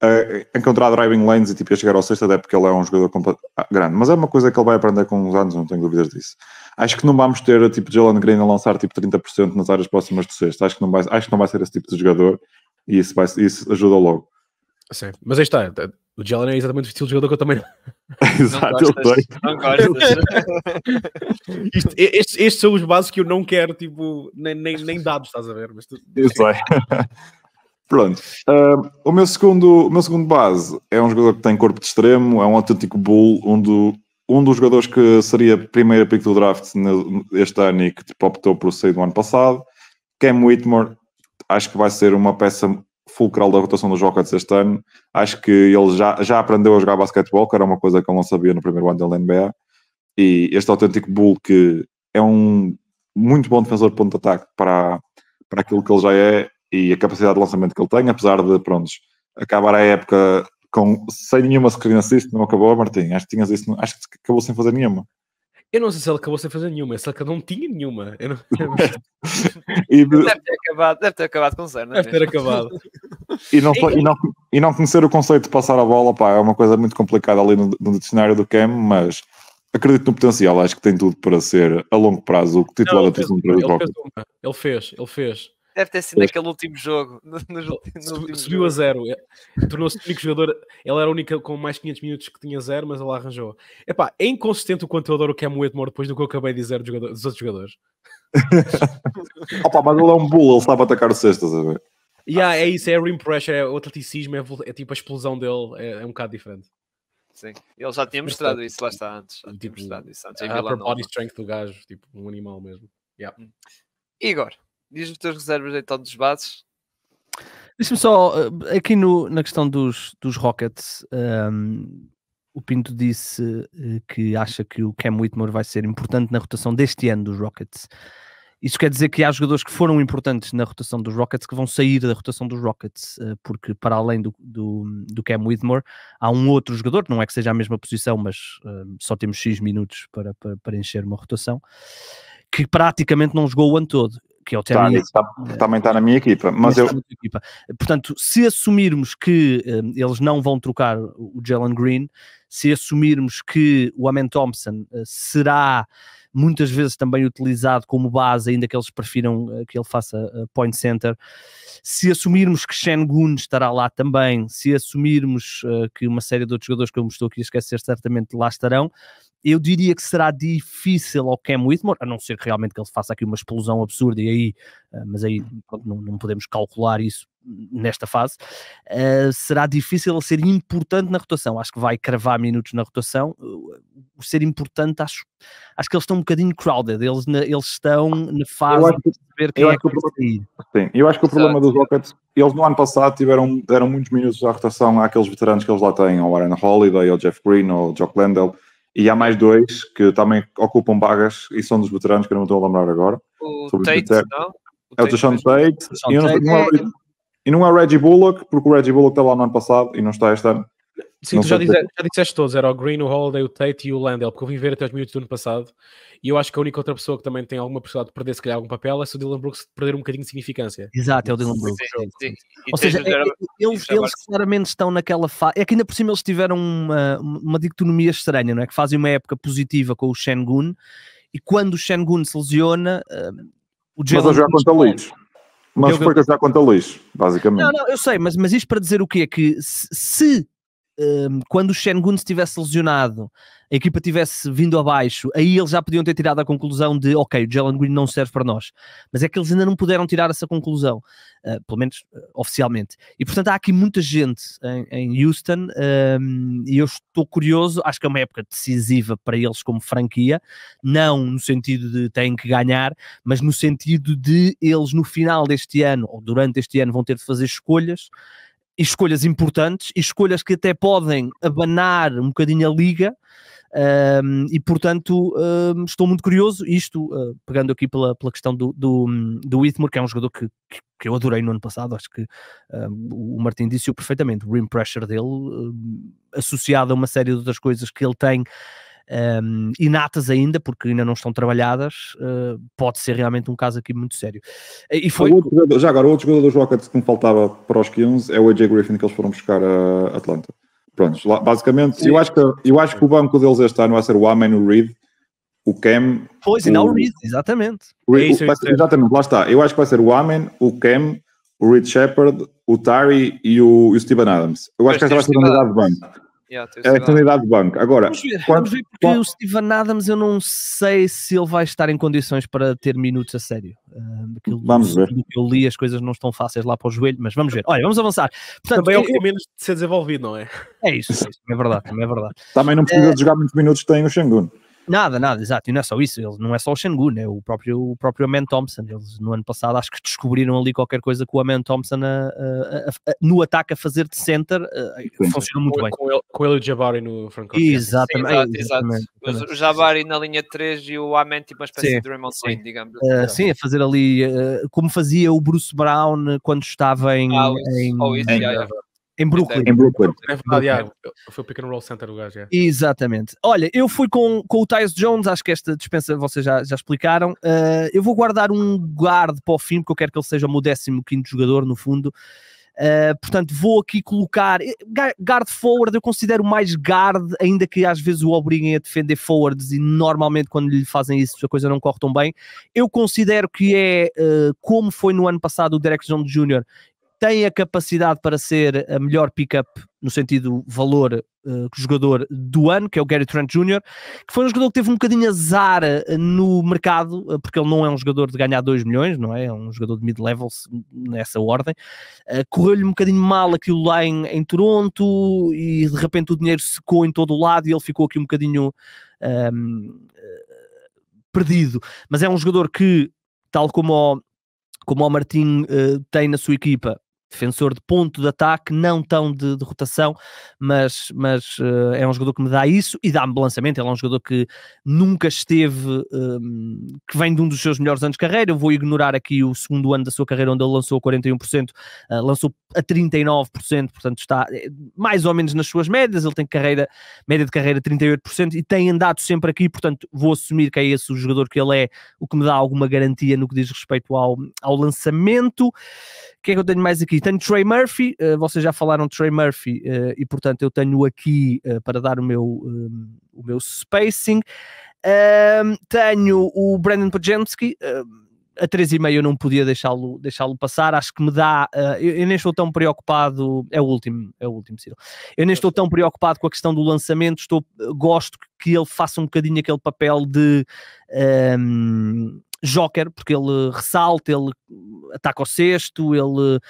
a encontrar driving lanes e tipo, a chegar ao sexto, até porque ele é um jogador ah, grande. Mas é uma coisa que ele vai aprender com os anos, não tenho dúvidas disso. Acho que não vamos ter, tipo, Jalen Green a lançar, tipo, 30% nas áreas próximas do sexto. Acho que não vai, acho que não vai ser esse tipo de jogador e isso, vai, isso ajuda logo. Sim, mas aí está. É, o Jalen é exatamente o estilo de jogador que eu também Exato, não gostas, estes, são os bases que eu não quero, tipo, nem, nem, nem dados, estás a ver? Mas tu... Isso é. Pronto. Uh, o, meu segundo, o meu segundo base é um jogador que tem corpo de extremo, é um autêntico bull, um, do, um dos jogadores que seria a primeira pick do draft este ano e que tipo, optou por sair do ano passado. Cam Whitmore, acho que vai ser uma peça fulcral da rotação dos Rockets este ano. Acho que ele já, já aprendeu a jogar basquetebol, que era uma coisa que ele não sabia no primeiro ano da NBA. E este autêntico Bull, que é um muito bom defensor de ponto de ataque para, para aquilo que ele já é e a capacidade de lançamento que ele tem, apesar de, pronto acabar a época com, sem nenhuma screen assist, não acabou, Martim? Acho que, tinhas isso, acho que acabou sem fazer nenhuma. Eu não sei se ele acabou sem fazer nenhuma, se ele não tinha nenhuma. Eu não... e... deve, ter acabado, deve ter acabado com zero, não é Deve ter acabado. e, não, e, não, e não conhecer o conceito de passar a bola, pá, é uma coisa muito complicada ali no, no dicionário do Cam, mas acredito no potencial, acho que tem tudo para ser a longo prazo o titular da posição para o ele fez, ele fez. Deve ter sido naquele aquele último jogo. No, no, no último Subiu jogo. a zero. É, tornou-se o único jogador. Ela era a única com mais 500 minutos que tinha zero, mas ela arranjou. Epá, é inconsistente o quanto eu adoro o Cam Whitmore depois do que eu acabei de dizer dos, outros jogadores. Opa, mas ele é um bull, ele sabe atacar o a ver? Yeah, é isso, é rim pressure, é o atleticismo, é, é tipo a explosão dele, é, é um bocado diferente. Sim, ele já tinha mostrado eh, isso, lá está antes. Já tipo, tinha mostrado isso antes. A upper body strength do gajo, tipo um animal mesmo. Yeah. Hum. Igor, Diz-me tuas reservas então dos bases. Diz-me só, eh, aqui no, na questão dos, dos Rockets, um, ehm, o Pinto disse eh, que acha que o Cam Whitmore vai ser importante na rotação deste ano dos Rockets. Isso quer dizer que há jogadores que foram importantes na rotação dos Rockets que vão sair da rotação dos Rockets, eh, porque para além do, do, do Cam Whitmore, há um outro jogador, não é que seja a mesma posição, mas um, ehm, só temos X minutos para, para, para encher uma rotação, que praticamente não jogou o ano todo que é o Tammy. Está, está, também está na minha equipa. Mas eu... Equipa. Portanto, se assumirmos que um, eles não vão trocar o Jalen Green, se assumirmos que o Amen Thompson uh, será muitas vezes também utilizado como base, ainda que eles prefiram uh, que ele faça uh, point center, se assumirmos que Shen Gun estará lá também, se assumirmos que uma série de outros jogadores que eu me estou aqui a esquecer certamente lá estarão, eu diria que será difícil ao Cam Whitmore, a não ser que realmente que ele faça aqui uma explosão absurda e aí, eh, mas aí não, não podemos calcular isso nesta fase, uh, será difícil ele ser importante na rotação. Acho que vai cravar minutos na rotação. O ser importante, acho, acho que eles estão um bocadinho crowded. Eles, na, eles estão na fase de quem é que vai sair. Sim, eu acho que o Exato. problema dos Rockets, eles no ano passado tiveram, deram muitos minutos à rotação àqueles veteranos que eles lá têm, ao Aaron Holiday, ao Jeff Green, ao Jock Landell e há mais dois que também ocupam vagas e são dos veteranos, que eu não estou a lembrar agora. O Tate, não? O é o Deshaun Tate. E não, é, e não é o Reggie Bullock, porque o Reggie Bullock está lá no ano passado e não está este ano. Sim, não tu já, já disseste todos, era o Green, o Holiday, o Tate e o Landell, porque eu vim ver até os minutos do ano passado, e eu acho que a única outra pessoa que também tem alguma possibilidade de perder, se calhar, algum papel é se o Dylan Brooks perder um bocadinho de significância. Exato, é o Dylan Brooks. Sim, sim. Ou seja, é, é, eles, é eles, claramente estão naquela fase, é que ainda por cima eles tiveram uma, uma dicotomia estranha, não é? Que fazem uma época positiva com o Shengun, e quando o Shengun se lesiona, eh, o Jalen... É. Mas já jogar Leeds. Mas eu já conta lixo, basicamente. Não, não, eu sei, mas, mas isto para dizer o quê? Que se, se um, quando o Shen se estivesse lesionado, a equipa tivesse vindo abaixo, aí eles já podiam ter tirado a conclusão de ok, o Jalen Green não serve para nós. Mas é que eles ainda não puderam tirar essa conclusão, uh, pelo menos uh, oficialmente. E portanto há aqui muita gente em, em Houston um, e eu estou curioso, acho que é uma época decisiva para eles como franquia, não no sentido de têm que ganhar, mas no sentido de eles no final deste ano ou durante este ano vão ter de fazer escolhas e escolhas importantes e escolhas que até podem abanar um bocadinho a liga. Um, e portanto, um, estou muito curioso. Isto, uh, pegando aqui pela, pela questão do, do, do Whitmore, que é um jogador que, que, que eu adorei no ano passado, acho que um, o Martin disse-o perfeitamente. O rim pressure dele, associado a uma série de outras coisas que ele tem um, inatas ainda, porque ainda não estão trabalhadas, uh, pode ser realmente um caso aqui muito sério. E foi... Outro, já agora, o outro jogador dos Rockets que me faltava para os 15 é o AJ Griffin que eles foram buscar a Atlanta. Pronto, basicamente, eu acho, que, eu acho que o banco deles este ano vai ser o Amen, o Reed, o Cam... Pois, e não o Reed, exatamente. é isso, o, é isso, exatamente, lá está. Eu acho que vai ser o Amen, o Cam o Reed Shepard, o Tari e o, e o Steven Adams. Eu acho que esta vai ser a unidade de banco. Yeah, é a qualidade do banco. Agora, vamos ver, quando, vamos ver porque quando... o Steven Adams eu não sei se ele vai estar em condições para ter minutos a sério. Uh, vamos ver. que eu li, as coisas não estão fáceis lá para o joelho, mas vamos ver. Olha, vamos avançar. Portanto, também é o que tem é menos de ser desenvolvido, não é? É isso, é, isso, é verdade, é verdade. Também não precisa eh, de jogar muitos minutos, tem o Shangun. Nada, nada, exato. E não é só isso, eles, não é só o Shangun, é o próprio, o próprio Amen Thompson. Eles no ano passado acho que descobriram ali qualquer coisa com o Amen Thompson a, a, a, no ataque a fazer de center. Eh, funcionou muito com, bem. Com ele, e o Jabari no front Exatamente. Sim, exato, O Jabari na linha 3 e o Amen tipo uma espécie sim, de Draymond Green, digamos. Uh, sim, a fazer ali uh, como fazia o Bruce Brown quando estava em. Ah, isso, em, oh, isso, em, yeah, yeah. Em é, Brooklyn. Em Brooklyn. É verdade, Brooklyn. foi o pick and roll center do gajo. é. Exatamente. Olha, eu fui com, com o Tyus Jones, acho que esta dispensa vocês já, já explicaram. Uh, eu vou guardar um guard para o fim, porque eu quero que ele seja o meu 15 jogador, no fundo. Uh, portanto, vou aqui colocar eh, guard forward. Eu considero mais guard, ainda que às vezes o obriguem a defender forwards. E normalmente, quando lhe fazem isso, a coisa não corre tão bem. Eu considero que é uh, como foi no ano passado o Derek Jones Jr tem a capacidade para ser a melhor pick-up no sentido valor uh, jogador do ano, que é o Gary Trent Jr., que foi um jogador que teve um bocadinho azar eh, no mercado, eh, porque ele não é um jogador de ganhar 2 milhões, não é? É um jogador de mid-level nessa ordem. Uh, Correu-lhe um bocadinho mal aquilo lá em, em, Toronto e de repente o dinheiro secou em todo o lado e ele ficou aqui um bocadinho um, ehm, perdido. Mas é um jogador que, tal como o, como o Martim uh, tem na sua equipa, defensor de ponto de ataque, não tão de, de rotação, mas, mas uh, é um jogador que me dá isso e dá-me lançamento. Ele é um jogador que nunca esteve, ehm, que vem de um dos seus melhores anos de carreira. Eu vou ignorar aqui o segundo ano da sua carreira, onde ele lançou 41%, uh, eh, lançou a 39%, portanto está eh, mais ou menos nas suas médias. Ele tem carreira, média de carreira 38% e tem andado sempre aqui, portanto vou assumir que é esse o jogador que ele é, o que me dá alguma garantia no que diz respeito ao, ao lançamento. O que é que eu tenho mais aqui? Tenho Trey Murphy, uh, vocês já falaram de Trey Murphy uh, e portanto eu tenho aqui uh, para dar o meu, um, o meu spacing. Um, tenho o Brandon Pajemski. Um, a 3,5 eu não podia deixá-lo deixá passar, acho que me dá. Eu, eu, nem estou tão preocupado. É o último, é o último, Ciro. Eu nem estou tão preocupado com a questão do lançamento. Estou, gosto que ele faça um bocadinho aquele papel de. Um, joker, porque ele ressalta, ele ataca o cesto, ele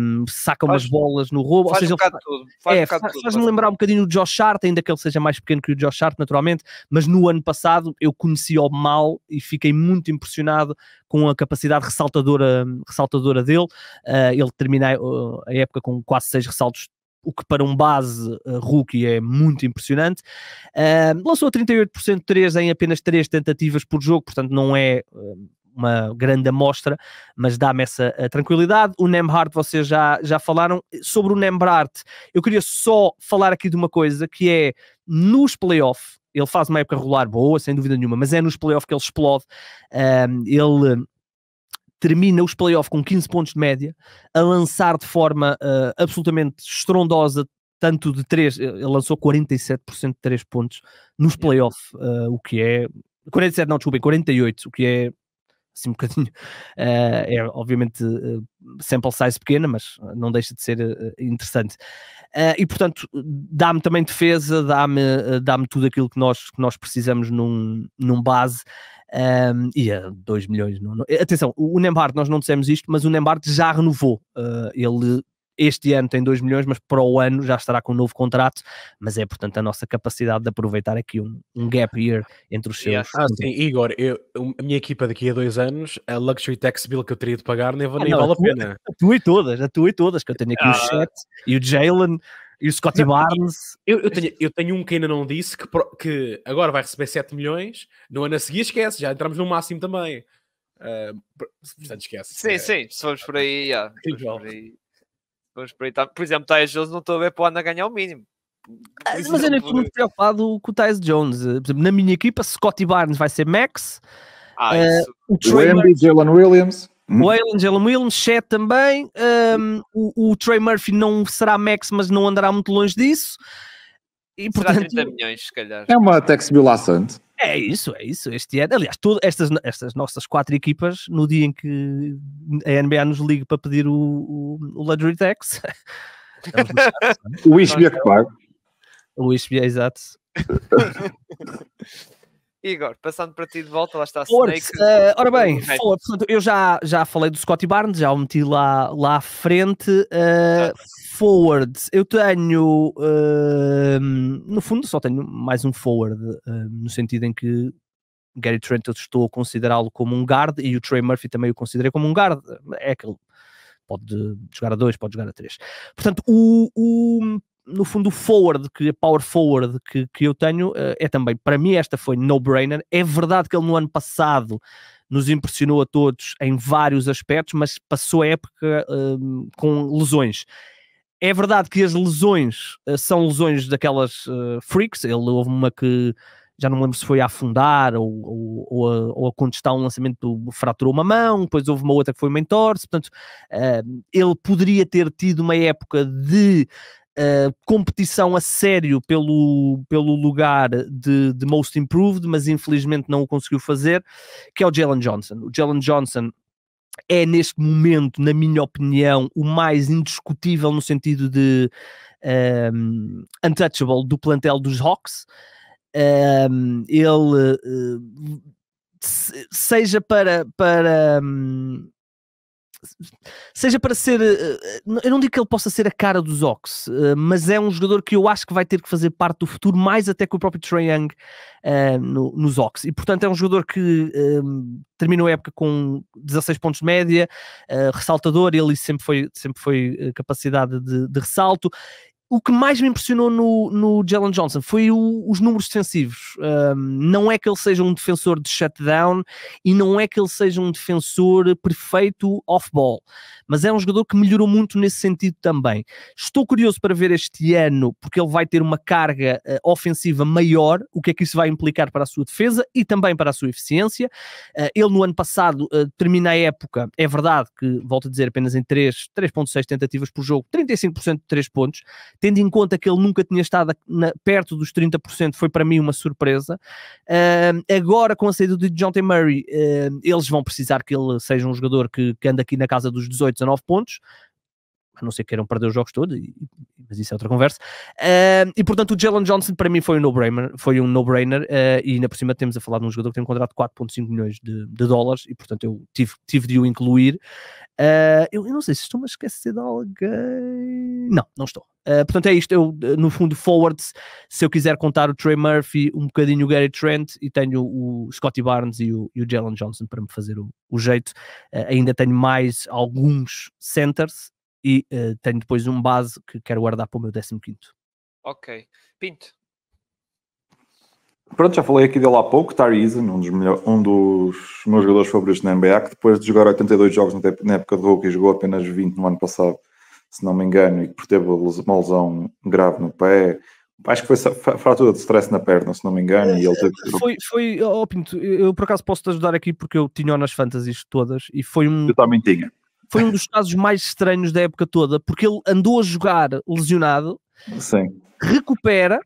um, saca faz, umas bolas no roubo. Faz um Faz, é, um faz, faz-me lembrar um bocadinho do Josh Hart, ainda que ele seja mais pequeno que o Josh Hart, naturalmente, mas no ano passado eu conheci-o mal e fiquei muito impressionado com a capacidade ressaltadora, hum, ressaltadora dele. Uh, ele termina ah, a época com quase seis ressaltos o que para um base uh, rookie é muito impressionante. Uh, lançou 38% de 3 em apenas 3 tentativas por jogo, portanto não é uh, uma grande amostra, mas dá-me essa eh, tranquilidade. O Nemhart, vocês já, já falaram. Sobre o Nemhart, eu queria só falar aqui de uma coisa, que é nos playoffs, ele faz uma época regular boa, sem dúvida nenhuma, mas é nos playoffs que ele explode. ele termina os playoffs com 15 pontos de média, a lançar de forma uh, absolutamente estrondosa, tanto de 3, eh, ele lançou 47% de 3 pontos nos playoffs, uh, eh, o que é 47, não, desculpem, 48, o que é assim um bocadinho. Uh, é obviamente uh, sample size pequena, mas não deixa de ser uh, interessante. e portanto, dá-me também defesa, dá-me uh, dá tudo aquilo que nós, que nós precisamos num, num base. Um, e a 2 milhões. Não, não. Atenção, o Nembhard, nós não dissemos isto, mas o Nembhard já renovou. ele este ano tem 2 milhões, mas para o ano já estará com um novo contrato. Mas é, portanto, a nossa capacidade de aproveitar aqui um, um gap year entre os seus. Yeah. Ah, sim, Igor, eu, a minha equipa daqui a dois anos, a luxury tax bill que eu teria de pagar nem, ah, nem ah, não, vale a, tu, pena. A tu e todas, a tu e todas, que eu tenho aqui ah. o Chet e o Jalen e o Scottie Barnes. Eu, eu, tenho, eu tenho um que ainda não disse que, que agora vai receber 7 milhões, no ano a seguir esquece, já entramos no máximo também. Uh, portanto, esquece. Sim, é. sim, se formos por aí, yeah, por aí vamos espreitar. Por exemplo, Tyus Jones não estou a ver para o a ganhar o mínimo. Ah, mas eu nem estou muito preocupado com o Tyus Jones. Por exemplo, na minha equipa, Scotty Barnes vai ser Max. Ah, uh, o Jalen Williams. O Alan Jalen Williams, Chet também. Um, o, o Trey Murphy não será Max, mas não andará muito longe disso. E, portanto, 30 milhões, se calhar. É uma tax bill assante. É isso, é isso. Este ano, aliás, todas estas, estas nossas quatro equipas, no dia em que a NBA nos liga para pedir o, o, o Luxury Tax, é? o ISBA que paga. O é exato. Igor, passando para ti de volta, lá está a Snake. Uh, ora bem, eu já, já falei do Scotty Barnes, já o meti lá, lá à frente. Uh, forward, eu tenho. Uh, no fundo, só tenho mais um forward, uh, no sentido em que Gary Trent eu estou a considerá-lo como um guard e o Trey Murphy também o considerei como um guard. É aquele. Pode jogar a dois, pode jogar a três. Portanto, o, o no fundo, o forward, que a power forward que, que eu tenho, eh, é também, para mim, esta foi no-brainer. É verdade que ele no ano passado nos impressionou a todos em vários aspectos, mas passou a época hum, com lesões. É verdade que as lesões uh, são lesões daquelas uh, freaks. Ele houve uma que já não me lembro se foi a afundar ou, ou, ou, a, ou a, contestar um lançamento fraturou uma mão, depois houve uma outra que foi uma entorse, portanto, uh, ele poderia ter tido uma época de uh, competição a sério pelo, pelo lugar de, de Most Improved, mas infelizmente não o conseguiu fazer, que é o Jalen Johnson. O Jalen Johnson é neste momento, na minha opinião, o mais indiscutível no sentido de um, ehm, untouchable do plantel dos Hawks. Um, ehm, ele, uh, seja para, para um, seja para ser. Eh, eh, eu não digo que ele possa ser a cara dos Ox, eh, mas é um jogador que eu acho que vai ter que fazer parte do futuro, mais até que o próprio Trae Young uh, no, nos Ox. E portanto é um jogador que um, terminou a época com 16 pontos de média, uh, ressaltador, ele sempre foi, sempre foi capacidade de, de ressalto o que mais me impressionou no, no Jalen Johnson foi o, os números defensivos. Um, não é que ele seja um defensor de shutdown e não é que ele seja um defensor perfeito off-ball, mas é um jogador que melhorou muito nesse sentido também. Estou curioso para ver este ano, porque ele vai ter uma carga uh, ofensiva maior, o que é que isso vai implicar para a sua defesa e também para a sua eficiência. Uh, ele no ano passado uh, termina a época, é verdade que, volto a dizer, apenas em 3,6 tentativas por jogo, 35% de 3 pontos tendo em conta que ele nunca tinha estado na, perto dos 30%, foi para mim uma surpresa. Uh, agora, com a saída de Jonathan Murray, uh, eles vão precisar que ele seja um jogador que, que anda aqui na casa dos 18, 19 pontos a não ser que queiram perder os jogos todos, e, mas isso é outra conversa. Uh, e portanto, o Jalen Johnson para mim foi um no-brainer, foi um no-brainer, uh, e ainda por cima temos a falar de um jogador que tem um contrato de 4,5 milhões de, de, dólares, e portanto eu tive, tive de o incluir. Uh, eu, eu, não sei se estou-me a esquecer de alguém. Não, não estou. Ah, portanto, é isto. Eu, no fundo, forwards, se eu quiser contar o Trey Murphy, um bocadinho o Gary Trent, e tenho o Scotty Barnes e o, e o Jalen Johnson para me fazer o, o jeito. ainda tenho mais alguns centers, e uh, tenho depois um base que quero guardar para o meu 15. Ok. Pinto. Pronto, já falei aqui dele há pouco, Tarizen, um dos, um dos meus jogadores favoritos na NBA, que depois de jogar 82 jogos na época do rookie, jogou apenas 20 no ano passado, se não me engano, e que teve uma lesão grave no pé, acho que foi fratura de stress na perna, se não me engano. E ele teve... Foi, foi oh, Pinto, eu por acaso posso te ajudar aqui porque eu tinha nas fantasies todas e foi um. Eu também tinha foi um dos casos mais estranhos da época toda, porque ele andou a jogar lesionado, Sim. recupera,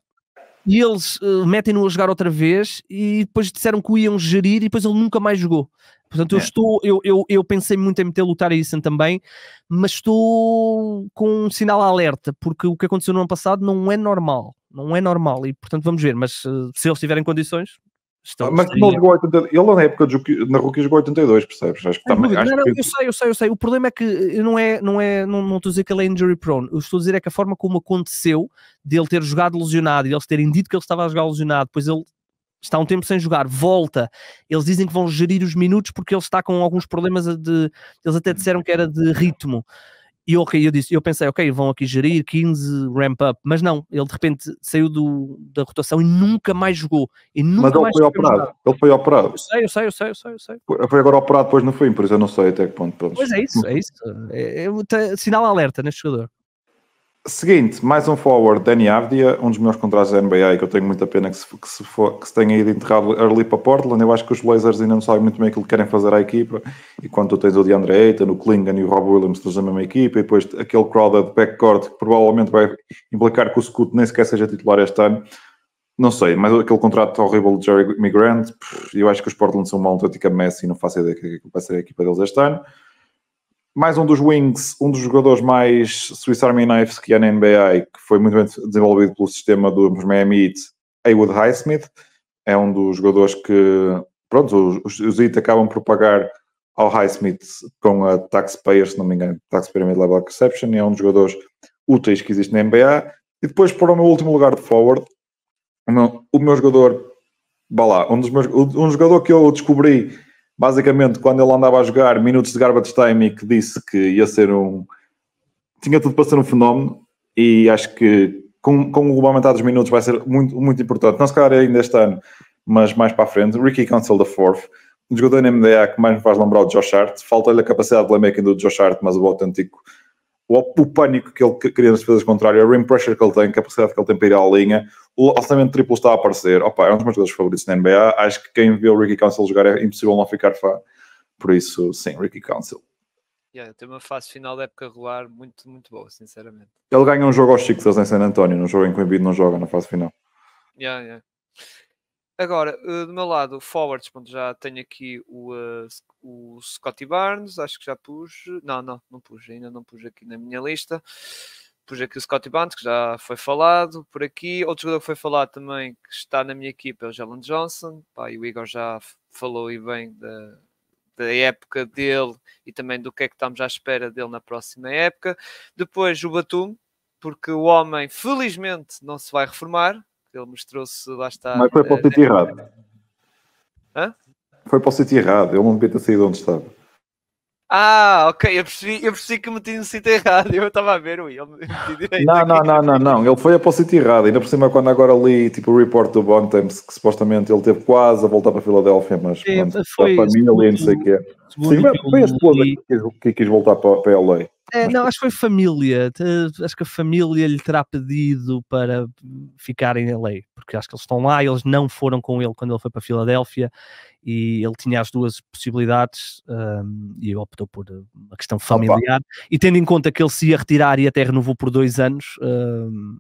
e eles uh, metem-no a jogar outra vez e depois disseram que o iam gerir e depois ele nunca mais jogou. Portanto, eu é. estou, eu, eu, eu pensei muito em meter lutar a isso também, mas estou com um sinal alerta, porque o que aconteceu no ano passado não é normal. Não é normal, e portanto vamos ver, mas uh, se eles tiverem condições, Estão mas jogou Ele na época de, na Rookie jogou 82, percebes? Acho que também. Tá não, não, que... Eu sei, eu sei, eu sei. O problema é que eh, não é, não é, não, não estou a dizer que ele é injury prone. Eu estou a dizer é que a forma como aconteceu dele ter jogado lesionado e eles terem dito que ele estava a jogar lesionado, depois ele está um tempo sem jogar, volta. Eles dizem que vão gerir os minutos porque ele está com alguns problemas de. Eles até disseram que era de ritmo. E ok, eu disse, eu pensei, ok, vão aqui gerir 15 ramp up, mas não, ele de repente saiu do, da rotação e nunca mais jogou. E nunca mas ele mais foi operado, ele foi operado. Eu sei, eu sei, eu sei, eu sei, eu sei. Foi agora operado depois no fim, por isso eu não sei até que ponto. Pois é isso, é isso. É, é, sinal alerta neste jogador. Seguinte, mais um forward, Danny Avdia, um dos melhores contratos da NBA, que eu tenho muita pena que se, que se, for, que se tenha ido enterrado early para Portland. Eu acho que os Blazers ainda não sabem muito bem aquilo que querem fazer à equipa. E quando tu tens o DeAndre Ayton, o Klingan e o Rob Williams todos na mesma equipa, e depois aquele de backcourt que provavelmente vai implicar que o Scoot nem sequer seja titular este ano, não sei, mas aquele contrato horrível de Jerry Migrant, eu acho que os Portland são uma autêntica Messi, não faço ideia que vai ser a equipa deles este ano mais um dos wings, um dos jogadores mais Swiss Army Knives que há na NBA, que foi muito bem desenvolvido pelo sistema do Miami Heat, Haywood Highsmith, é um dos jogadores que, pronto, os, os Heat acabam por pagar ao Highsmith com a taxpayer, se não me engano, taxpayer mid-level exception, e é um dos jogadores úteis que existe na NBA. E depois, para o meu último lugar de forward, o meu, o meu jogador, vá lá, um, dos meus, um jogador que eu descobri basicamente, quando ele andava a jogar minutos de garbage time e que disse que ia ser um. tinha tudo para ser um fenómeno e acho que com, com o aumentar dos minutos vai ser muito, muito importante. Não se calhar ainda este ano, mas mais para a frente. Ricky Council da Fourth, um jogador na MDA que mais me faz lembrar o Josh Hart. Falta-lhe a capacidade de playmaking do Josh Hart, mas o autêntico o, o pânico que ele queria nas defesas contrárias, a rim pressure que ele tem, a capacidade que ele tem para ir à linha, o lançamento triplo está a aparecer. Opa, é um dos meus jogadores favoritos na NBA. Acho que quem vê o Ricky Council jogar é impossível não ficar fã. Por isso, sim, Ricky Council. Yeah, tem uma fase final da época regular muito, muito boa, sinceramente. Ele ganha um jogo aos Sixers em San Antonio, num jogo em que o Embiid não joga na fase final. Yeah, yeah. Agora, eh, do meu lado, forwards, pronto, já tenho aqui o, uh, o Scotty Barnes, acho que já pus. Não, não, não pus, ainda não pus aqui na minha lista. Pus aqui o Scotty Barnes, que já foi falado por aqui. Outro jogador que foi falado também, que está na minha equipa, é o Jalen Johnson. Pá, e o Igor já falou e bem da, da época dele e também do que é que estamos à espera dele na próxima época. Depois o Batum, porque o homem, felizmente, não se vai reformar ele mostrou-se, lá está. Mas foi para o eh, sítio errado. Hã? Foi para o sítio errado, ele não devia ter saído onde estava. Ah, ok, eu percebi, eu percebi que meti no sítio errado, eu estava a ver, o eu Não, não, não, não, não, ele foi para o sítio errado, ainda por cima quando agora li tipo, o report do Bontemps, que supostamente ele teve quase a voltar para a Filadélfia, mas é, pronto, foi, a família, não sei o que é. Sim, mas foi a esposa que, quis voltar para, para LA. É, não, acho que foi família. Acho que a família lhe terá pedido para ficarem em LA, porque acho que eles estão lá e eles não foram com ele quando ele foi para Filadélfia e ele tinha as duas possibilidades um, e optou por uma questão familiar. Opa. E tendo em conta que ele se ia retirar e até renovou por dois anos, um,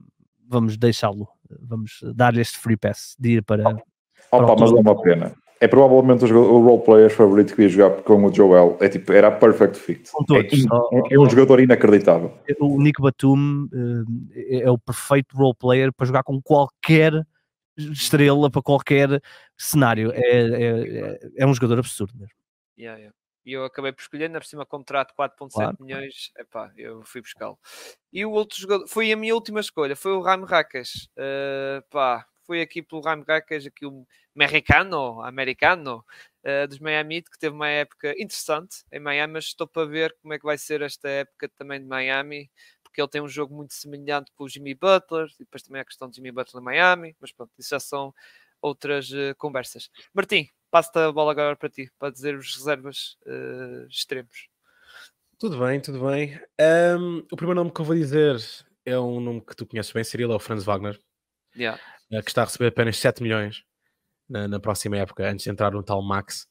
vamos deixá-lo, vamos dar-lhe este free pass de ir para. Opa, para Opa mas é uma pena é provavelmente o, role player favorito que ia jogar com o Joel. É tipo, era a perfect fit. É, é, um jogador inacreditável. O Nick Batum eh, é o perfeito role player para jogar com qualquer estrela, para qualquer cenário. É, é, é, é um jogador absurdo mesmo. Yeah, yeah. E eu acabei por escolher, na por cima, contrato 4,7 claro. milhões. Epá, eu fui buscá-lo. E o outro jogador, foi a minha última escolha, foi o Raim Rakas. Uh, eh, pá, foi aqui pelo Ryan Gackers, aqui o americano, americano uh, dos Miami, que teve uma época interessante em Miami, mas estou para ver como é que vai ser esta época também de Miami, porque ele tem um jogo muito semelhante com o Jimmy Butler, e depois também a questão de Jimmy Butler em Miami, mas pronto, isso já são outras uh, conversas. Martim, passo-te a bola agora para ti, para dizer os reservas uh, extremos. Tudo bem, tudo bem. Um, o primeiro nome que eu vou dizer é um nome que tu conheces bem, seria o Franz Wagner yeah. Eh, que está a receber apenas 7 milhões na, na, próxima época, antes de entrar no tal Max.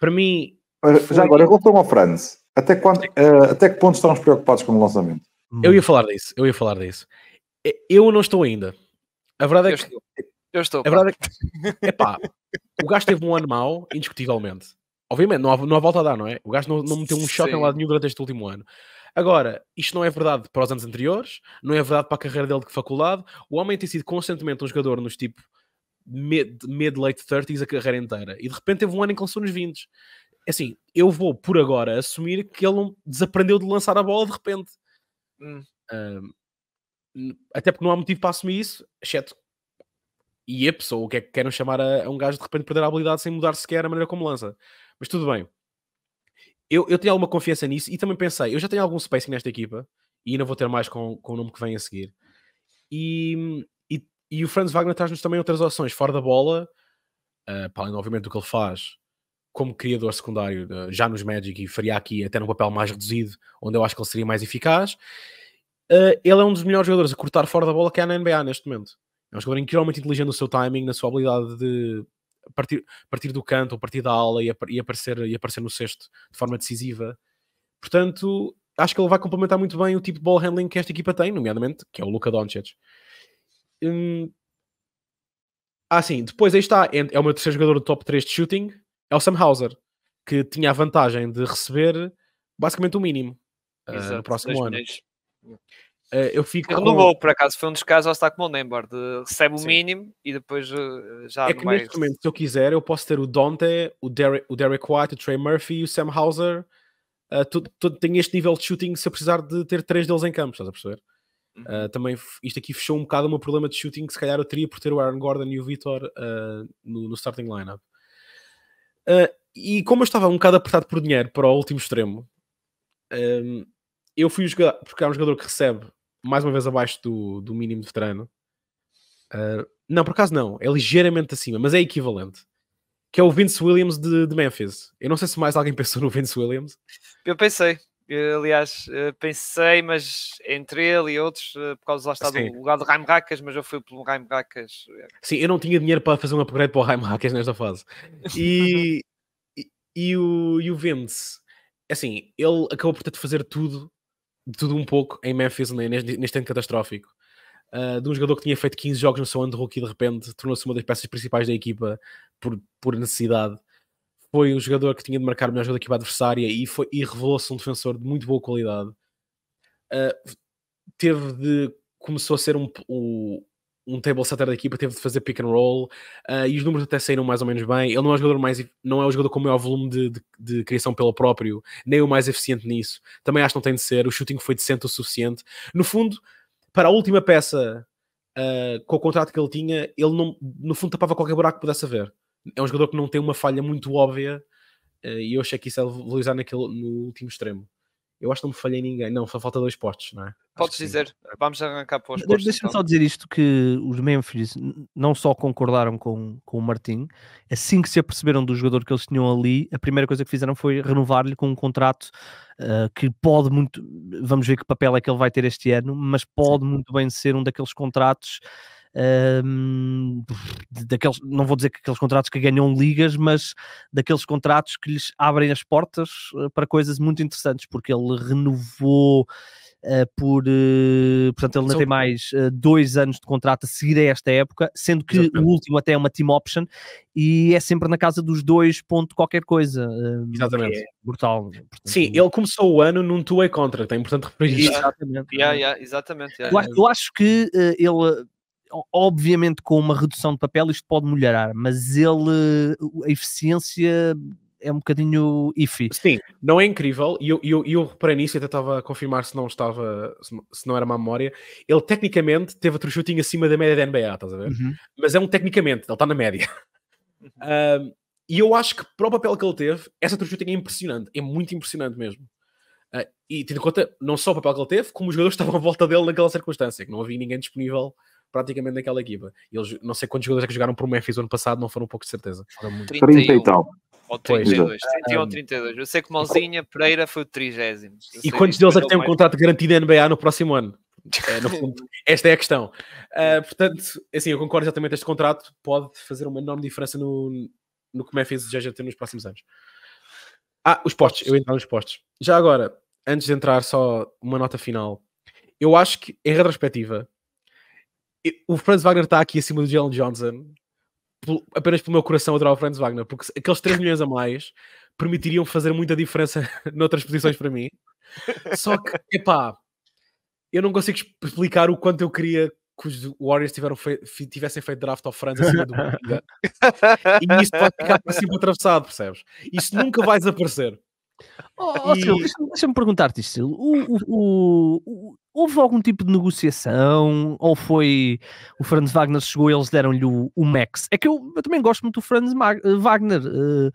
Para mim. Foi... Já agora, voltou ao Franz. Até, quando, uh, eh, até que ponto estamos preocupados com o lançamento? Eu ia falar disso, eu ia falar disso. Eu não estou ainda. A verdade é eu é que. Estou. Eu estou. A pá. verdade é que. Epá, o gajo teve um ano mau, indiscutivelmente. Obviamente, não há, não há volta a dar, não é? O gajo não, não meteu um shot em lado nenhum durante este último ano. Agora, isto não é verdade para os anos anteriores, não é verdade para a carreira dele de faculdade. O homem tem sido constantemente um jogador nos tipo mid, mid late 30s a carreira inteira e de repente teve um ano em que lançou nos 20. É assim, eu vou por agora assumir que ele desaprendeu de lançar a bola de repente. Hum. Um, até porque não há motivo para assumir isso, exceto a pessoa o que é que queiram chamar a, a um gajo de repente perder a habilidade sem mudar sequer a maneira como lança. Mas tudo bem eu, eu tenho alguma confiança nisso e também pensei, eu já tenho algum spacing nesta equipa e ainda vou ter mais com, com o nome que vem a seguir. E, e, e o Franz Wagner traz-nos também outras opções fora da bola, uh, para além, obviamente, do que ele faz como criador secundário, uh, já nos Magic e faria aqui até num papel mais reduzido, onde eu acho que ele seria mais eficaz. Uh, ele é um dos melhores jogadores a cortar fora da bola que há na NBA neste momento. É um jogador incrivelmente inteligente no seu timing, na sua habilidade de partir, partir do canto ou partir da ala e, e, aparecer, e aparecer no sexto de forma decisiva. Portanto, acho que ele vai complementar muito bem o tipo de ball handling que esta equipa tem, nomeadamente, que é o Luka Doncic. Hum... Ah, sim, depois aí está, é o meu terceiro jogador do top 3 de shooting, é o Sam Hauser, que tinha a vantagem de receber basicamente o mínimo uh, no próximo ano. Milhões. Eh, eu fico. Renovou, com... por acaso, foi um dos casos ao Stack Monembar, de recebe o mínimo e depois eh, já. É que mais... neste momento, se eu quiser, eu posso ter o Dante, o Derek, o Derek White, o Trey Murphy e o Sam Hauser. Uh, eh, tudo, tem este nível de shooting se eu precisar de ter três deles em campo, estás a perceber? Uhum. Uh, também isto aqui fechou um bocado o meu problema de shooting que se calhar eu teria por ter o Aaron Gordon e o Vitor uh, no, no, starting lineup. e como eu estava um bocado apertado por dinheiro para o último extremo, um, eu fui jogar, porque há um jogador que recebe mais uma vez abaixo do, do mínimo de veterano. Uh, ah, não, por acaso não, é ligeiramente acima, mas é equivalente. Que é o Vince Williams de, de Memphis. Eu não sei se mais alguém pensou no Vince Williams. Eu pensei, eu, aliás, eh, pensei, mas entre ele e outros, eh, por causa lá está Sim. do lugar do Raim Rakas, mas eu fui pelo Raim Rakas. Sim, eu não tinha dinheiro para fazer um upgrade para o Raim Rakas nesta fase. E, e, e, o, e o Vince, assim, ele acabou por ter de fazer tudo de tudo um pouco em Memphis neste, neste ano catastrófico. Uh, de um jogador que tinha feito 15 jogos no seu ano de rookie de repente tornou-se uma das peças principais da equipa por, por necessidade. Foi o jogador que tinha de marcar o melhor jogo da equipa adversária e, foi, e revelou-se um defensor de muito boa qualidade. Uh, teve de. começou a ser um, o, um table setter da equipa, teve de fazer pick and roll uh, e os números até saíram mais ou menos bem. Ele não é o jogador mais não é o jogador com o maior volume de, de, de criação pelo próprio, nem o mais eficiente nisso. Também acho que não tem de ser. O shooting foi decente o suficiente. No fundo, para a última peça uh, com o contrato que ele tinha, ele não, no fundo tapava qualquer buraco que pudesse haver. É um jogador que não tem uma falha muito óbvia uh, e eu achei que isso é valorizar naquele, no último extremo eu acho que não me falhei ninguém. Não, só falta dois postos, não é? Podes dizer, vamos arrancar para os postos. Deixa-me então. só dizer isto: que os Memphis não só concordaram com, com o Martim, assim que se aperceberam do jogador que eles tinham ali, a primeira coisa que fizeram foi renovar-lhe com um contrato uh, que pode muito. Vamos ver que papel é que ele vai ter este ano, mas pode Sim. muito bem ser um daqueles contratos um, daqueles, não vou dizer que aqueles contratos que ganham ligas, mas daqueles contratos que lhes abrem as portas eh, para coisas muito interessantes, porque ele renovou. Uh, por uh, portanto, ele ainda tem mais uh, dois anos de contrato a seguir a esta época, sendo que Exatamente. o último até é uma team option e é sempre na casa dos dois ponto qualquer coisa. Exatamente. É brutal. Né? Portanto, Sim, ele começou o ano num two-way contract, é importante referir isso. Exatamente. Yeah, yeah, exatamente yeah. Eu, eu, acho, que ele obviamente com uma redução de papel isto pode melhorar, mas ele a eficiência é um bocadinho iffy. Sim, não é incrível, e eu, eu, eu reparei nisso até estava a confirmar se não estava, se não era má memória. Ele tecnicamente teve outro shooting acima da média da NBA, estás a ver? Uhum. Mas é um tecnicamente, ele está na média. Uhum. e eu acho que para o papel que ele teve, essa true shooting é impressionante, é muito impressionante mesmo. Uh, e tendo em conta não só o papel que ele teve, como os jogadores estavam à volta dele naquela circunstância, que não havia ninguém disponível praticamente naquela equipa. E eles, não sei quantos jogadores é que jogaram por Memphis ano passado, não foram um pouco de certeza. Foram muito. 30 e tal. Ou 32, 31 ou 32. Eu sei que Malzinha Pereira foi o 30. E quantos deles é que têm um contrato garantido na NBA no próximo ano? É, fundo, esta é a questão. Uh, portanto, assim, eu concordo exatamente. Este contrato pode fazer uma enorme diferença no, no que Memphis já já tem nos próximos anos. Ah, os postos. Eu entrar nos postos. Já agora, antes de entrar, só uma nota final. Eu acho que, em retrospectiva, o Franz Wagner está aqui acima do Jalen Johnson apenas pelo meu coração adorar o Franz Wagner, porque aqueles 3 milhões a mais permitiriam fazer muita diferença noutras posições para mim. Só que, epá, eu não consigo explicar o quanto eu queria que os Warriors tivessem feito draft ao Franz acima do E isso vai ficar para sempre atravessado, percebes? Isso nunca vai desaparecer. Oh, oh, e... deixa-me perguntar-te isto, o, o, o, o, houve algum tipo de negociação? Ou foi o Franz Wagner chegou e eles deram-lhe o, max? É que eu, eu, também gosto muito do Franz Mag eh, Wagner. Uh,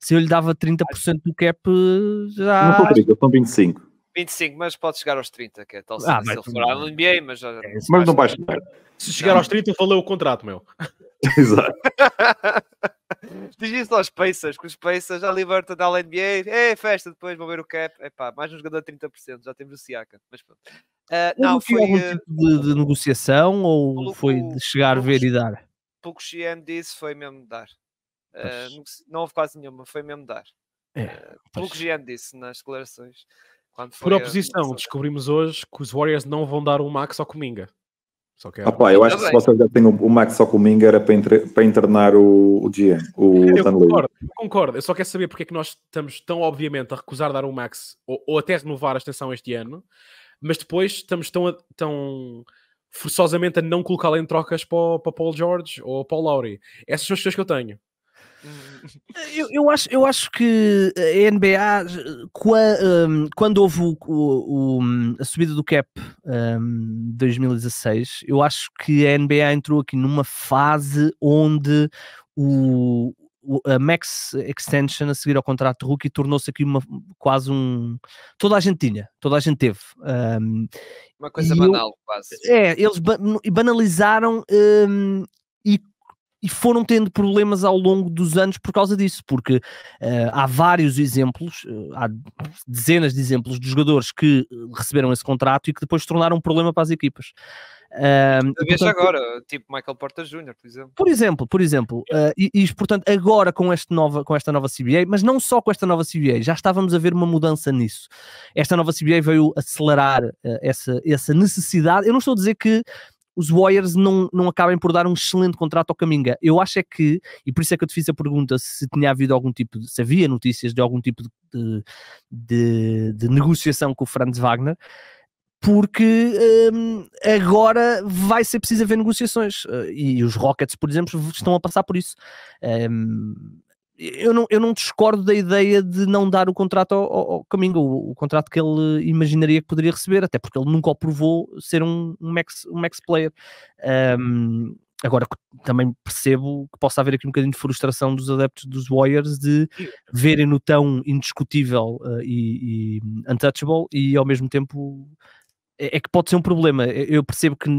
se eu lhe dava 30% do cap, eh, já. Não estou 30, são 25. 25, mas pode chegar aos 30, que é tal ah, se ele for à NBA, mas já. É, mas não vai chegar. Se chegar não. aos 30, valeu o contrato, meu. Exato. Diz isso aos Pacers, que os Pacers já libertam da NBA. É festa, depois vão ver o cap. é pá mais um jogador a 30%, já temos o Siaka. Mas pronto. Uh, não, foi algum ah, tipo de, de negociação ou foi de chegar, ver e dar? Pouco Xian disse foi mesmo dar. Uh, não, houve quase nenhuma, foi mesmo dar. É, pelo que disse nas declarações. Por oposição, a... descobrimos hoje que os Warriors não vão dar o um max ao Cominga. Só que é... eu acho que se vocês já têm o, Max só com o Ming era é para, internar o, o GM, o eu concordo, eu concordo, eu só quero saber porque é que nós estamos tão obviamente a recusar dar um Max ou, ou até renovar a extensão este ano, mas depois estamos tão, tão forçosamente a não colocá lo em trocas para, Paul George ou para o Lowry. Essas são as questões que eu tenho. Eu, eu, acho, eu acho que a NBA, hum, quando houve o, o, a subida do cap um, 2016, eu acho que a NBA entrou aqui numa fase onde o, a max extension a seguir ao contrato de rookie tornou-se aqui uma, quase um. Toda a gente tinha, toda a gente teve. Hum, uma coisa banal, eu, quase. É, eles banalizaram um, e foram tendo problemas ao longo dos anos por causa disso, porque uh, há vários exemplos, uh, há dezenas de exemplos de jogadores que eh, receberam esse contrato e que depois tornaram um problema para as equipas. veja agora, tipo Michael Portas Jr., por exemplo. Por exemplo, por exemplo. Uh, e, e, portanto, agora com, este nova, com esta nova CBA, mas não só com esta nova CBA, já estávamos a ver uma mudança nisso. Esta nova CBA veio acelerar uh, essa, essa necessidade. Eu não estou a dizer que os Warriors não, não acabem por dar um excelente contrato ao Caminga. Eu acho é que, e por isso é que eu te fiz a pergunta se tinha havido algum tipo de, se havia notícias de algum tipo de, de, de negociação com o Franz Wagner, porque hum, agora vai ser preciso haver negociações. Eh, e os Rockets, por exemplo, estão a passar por isso. Hum, eu não, eu não discordo da ideia de não dar o contrato ao, ao, Camingo, o, o, contrato que ele imaginaria que poderia receber, até porque ele nunca o provou ser um, um, max, um max player. Um, agora também percebo que possa haver aqui um bocadinho de frustração dos adeptos dos Warriors de verem no tão indiscutível uh, e, e untouchable e ao mesmo tempo é, é que pode ser um problema. Eu percebo que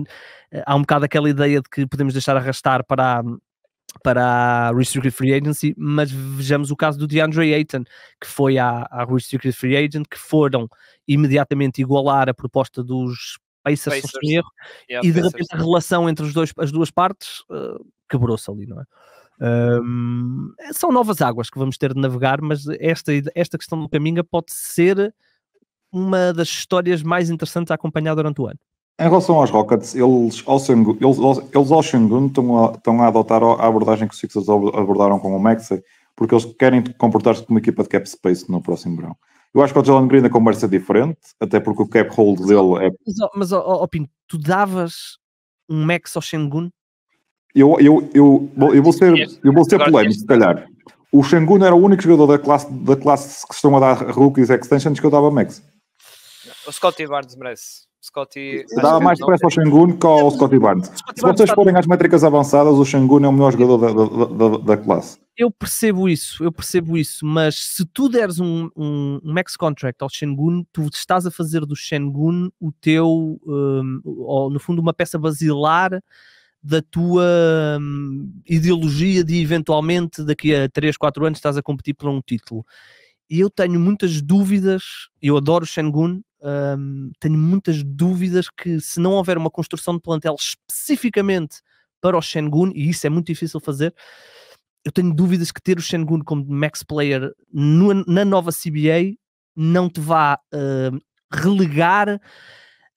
ah, há um bocado aquela ideia de que podemos deixar arrastar para para a Restricted Free Agency, mas vejamos o caso do DeAndre Ayton, que foi à, à Restricted Free Agent, que foram imediatamente igualar a proposta dos Pacers, Pacers. Erro, yeah, e de repente a relação entre os dois, as duas partes uh, quebrou-se ali, não é? Um, são novas águas que vamos ter de navegar, mas esta, esta questão do Caminga pode ser uma das histórias mais interessantes a acompanhar durante o ano. Em relação aos Rockets, eles ao, Sengun, eles, eles ao estão a, estão a adotar a abordagem que os Sixers abordaram com o Maxey, porque eles querem comportar-se como equipa de cap space no próximo verão. Eu acho que o Jalen Green a conversa é diferente, até porque o cap hold dele é. Mas, mas Pinto, tu davas um Max ao Shengun? Eu, eu, eu, eu, vou ser, eu vou ser polémico, se calhar. O Shengun era o único jogador da classe, da classe que estão a dar rookies extensions que eu dava Max. O Scott Barnes merece. Scotty. Dava mais depressa ao Shangun que ao Scotty Barnes. Se vocês forem às métricas avançadas, o Shangun é o melhor jogador da, da, classe. Eu percebo isso, eu percebo isso, mas se tu deres um, um, max contract ao Shangun, tu estás a fazer do Shangun o teu, hum, ou, no fundo, uma peça basilar da tua hum, ideologia de eventualmente daqui a 3, 4 anos estás a competir por um título. E eu tenho muitas dúvidas, eu adoro o Shangun, um, tenho muitas dúvidas que se não houver uma construção de plantel especificamente para o Shengun, e isso é muito difícil fazer, eu tenho dúvidas que ter o Shengun como max player no, na nova CBA não te vá uh, relegar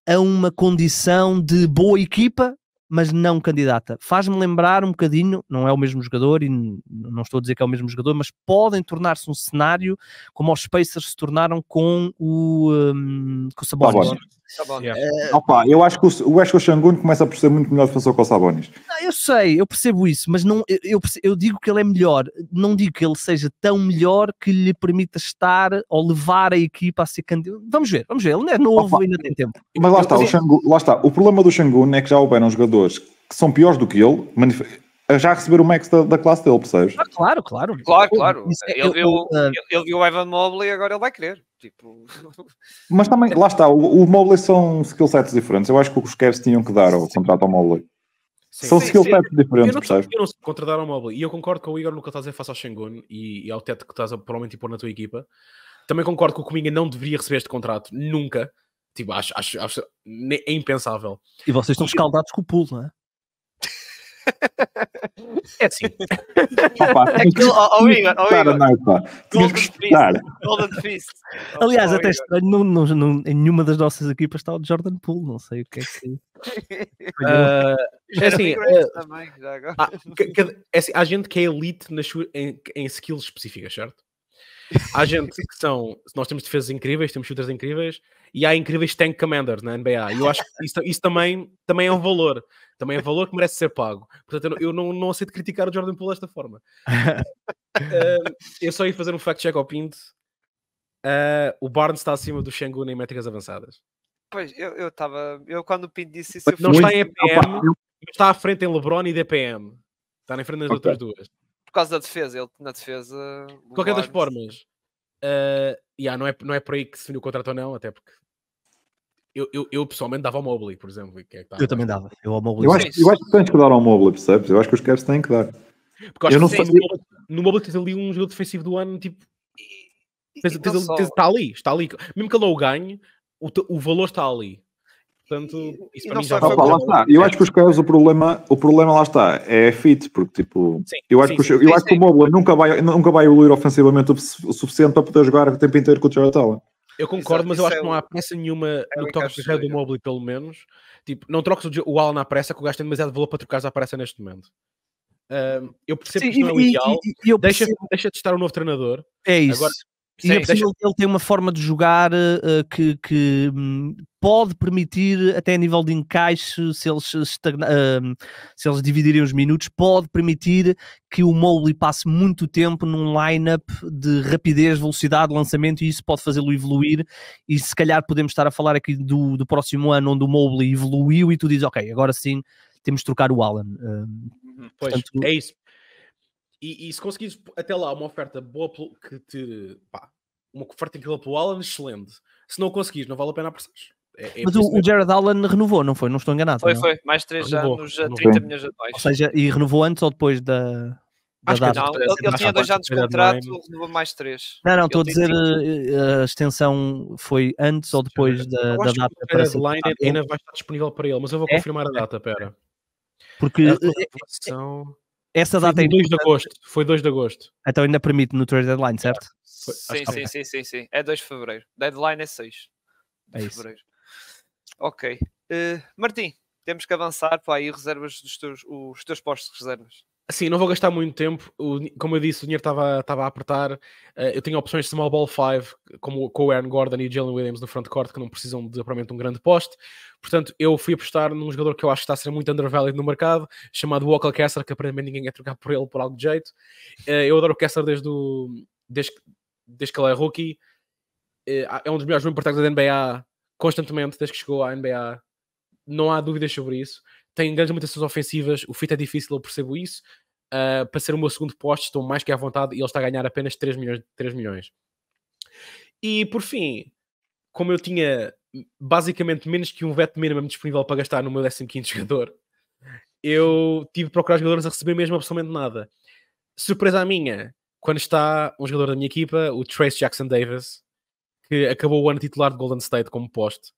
a uma condição de boa equipa mas não candidata. Faz-me lembrar um bocadinho, não é o mesmo jogador, e não estou a dizer que é o mesmo jogador, mas podem tornar-se um cenário como os Pacers se tornaram com o, um, com o Sabonis. Sabonis. Sabonis. Tá é... Opa, eu acho que o, eu acho que o Xangun começa a perceber muito melhor do que o Sabonis. Não, eu sei, eu percebo isso, mas não, eu, eu digo que ele é melhor, não digo que ele seja tão melhor que lhe permita estar ou levar a equipa a ser candidato. Vamos ver, vamos ver, ele não é novo Opa. ainda tem tempo. Mas lá está, o lá está, o problema do Xangun é que já houveram jogadores que são piores do que ele, a já receber o max da, da classe dele, percebes? Ah, claro, claro. Claro, claro. É, ele, viu, ele viu o Evan Mobley e agora ele vai querer. Tipo... Mas também, lá está, o, o Mobley são skill sets diferentes. Eu acho que os Cavs tinham que dar o contrato ao Mobley. Sim, São sim, skill sets diferentes, eu não, percebes? Eu não sei contratar ao Mobley. E eu concordo com o Igor no que estás a dizer face ao Shengun e, e, ao teto que estás a provavelmente impor na tua equipa. Também concordo que o Cominga não deveria receber este contrato, nunca. Tipo, acho, acho, acho é impensável. E vocês estão escaldados com o pulo, não é? É assim. Opa, é Aquilo, Igor, oh, Igor. Não, pá. Golden, Fist, Golden Fist. Aliás, oh, até estranho, não, não, não, em nenhuma das nossas equipas está o Jordan Poole, não sei o que é que. uh, é assim, uh, é assim, há gente que é elite nas, em, em skills específicas, certo? Há gente que são. Nós temos defesas incríveis, temos shooters incríveis, e há incríveis tank commanders na NBA. E eu acho que isso, isso, também, também é um valor. Também é um valor que merece ser pago. Portanto, eu não, eu não, não aceito criticar o Jordan Poole desta forma. uh, eu só ia fazer um fact-check ao Pinto. Uh, o Barnes está acima do Shengun em métricas avançadas. Pois, eu estava. Eu, eu, quando o Pinto disse isso. não fui... está em EPM, está à frente em LeBron e DPM. Está na frente das okay. outras duas. Por causa da defesa, ele na defesa. Qualquer Barnes... das formas, Uh, yeah, não, é, não é por aí que se definiu o contrato ou não, até porque eu, eu, eu, pessoalmente dava ao Mobley, por exemplo. É tá eu também dava. Eu, ao Mobley, eu, acho, eu acho que tens que dar ao Mobley, percebes? Eu acho que os Cavs têm que dar. Porque eu que No, Mobley, tens ali um jogo defensivo do ano, tipo. Tens, tens, tens, está ali, está ali. Mesmo que ele não o ganhe, o, o valor está ali. Portanto, isso para mim já não, lá está. Eu acho que os caras, o problema, o problema lá está, é fit, porque tipo, sim, eu acho sim, que, sim, eu sim, acho que o móvel nunca vai, nunca vai evoluir ofensivamente o suficiente para poder jogar o tempo inteiro com o Jared Eu concordo, Exato, mas eu acho é que não há pressa nenhuma é no que toca é do Mobley, pelo menos. Tipo, não troques o, o Allen à pressa, que o gajo tem demasiado valor para trocares à pressa neste momento. eu percebo Sim, que isto não é o ideal. E, e, e deixa, percebo... deixa de estar um novo treinador. É isso. Agora, é sim, e deixa... ele tem uma forma de jogar uh, que, que um, pode permitir, até a nível de encaixe, se eles, uh, se eles dividirem os minutos, pode permitir que o Mowgli passe muito tempo num line-up de rapidez, velocidade, lançamento, e isso pode fazê-lo evoluir. E se calhar podemos estar a falar aqui do, do próximo ano, onde o Mowgli evoluiu e tu dizes, ok, agora sim temos de trocar o Alan. Hum. Uh, uhum. pois, portanto, é isso. E, e, se conseguires até lá uma oferta boa que te. Pá, uma oferta aquilo pelo Allen, excelente. Se não conseguires, não vale a pena apressares. É, é Mas o, o, Jared Allen renovou, não foi? Não estou enganado. Foi, não? foi. Mais 3 ah, anos, eh, renovou. 30 milhões anuais. Ou seja, e renovou antes ou depois da. da data? Ele, ele tinha dois anos de contrato, é? renovou mais três. Não, não, estou a dizer eh, a extensão foi antes ou depois da, da data. Que a deadline ainda vai estar disponível para ele, mas eu vou é? confirmar a é. data, pera. Porque. A eh, essa data foi 2 de agosto. Foi 2 de agosto. Então ainda permite no trade deadline, certo? Sim, sim, sim, sim, sim. É 2 de fevereiro. Deadline é 6 de é fevereiro. Ok. Eh, Martim, temos que avançar para aí reservas dos teus, os teus postos de reservas. Sim, não vou gastar muito tempo. O, como eu disse, o dinheiro estava a apertar. Uh, eu tenho opções de small ball 5, como com o Aaron Gordon e o Jalen Williams no front court que não precisam de propriamente um grande poste. Portanto, eu fui apostar num jogador que eu acho que está a ser muito undervalued no mercado, chamado Walker Kessler, que aparentemente ninguém quer trocar por ele por algum jeito. Uh, eu adoro o Kessler desde, o, desde, desde que ele é rookie. Uh, é um dos melhores membros da NBA constantemente desde que chegou à NBA. Não há dúvidas sobre isso tem grandes limitações ofensivas, o fit é difícil, eu percebo isso. Uh, para ser o meu segundo poste, estou mais que à vontade e ele está a ganhar apenas 3 milhões. 3 milhões. E por fim, como eu tinha basicamente menos que um vet mínimo disponível para gastar no meu 15 jogador, eu tive de procurar jogadores a receber mesmo absolutamente nada. Surpresa minha, quando está um jogador da minha equipa, o Trace Jackson Davis, que acabou o ano titular de Golden State como poste.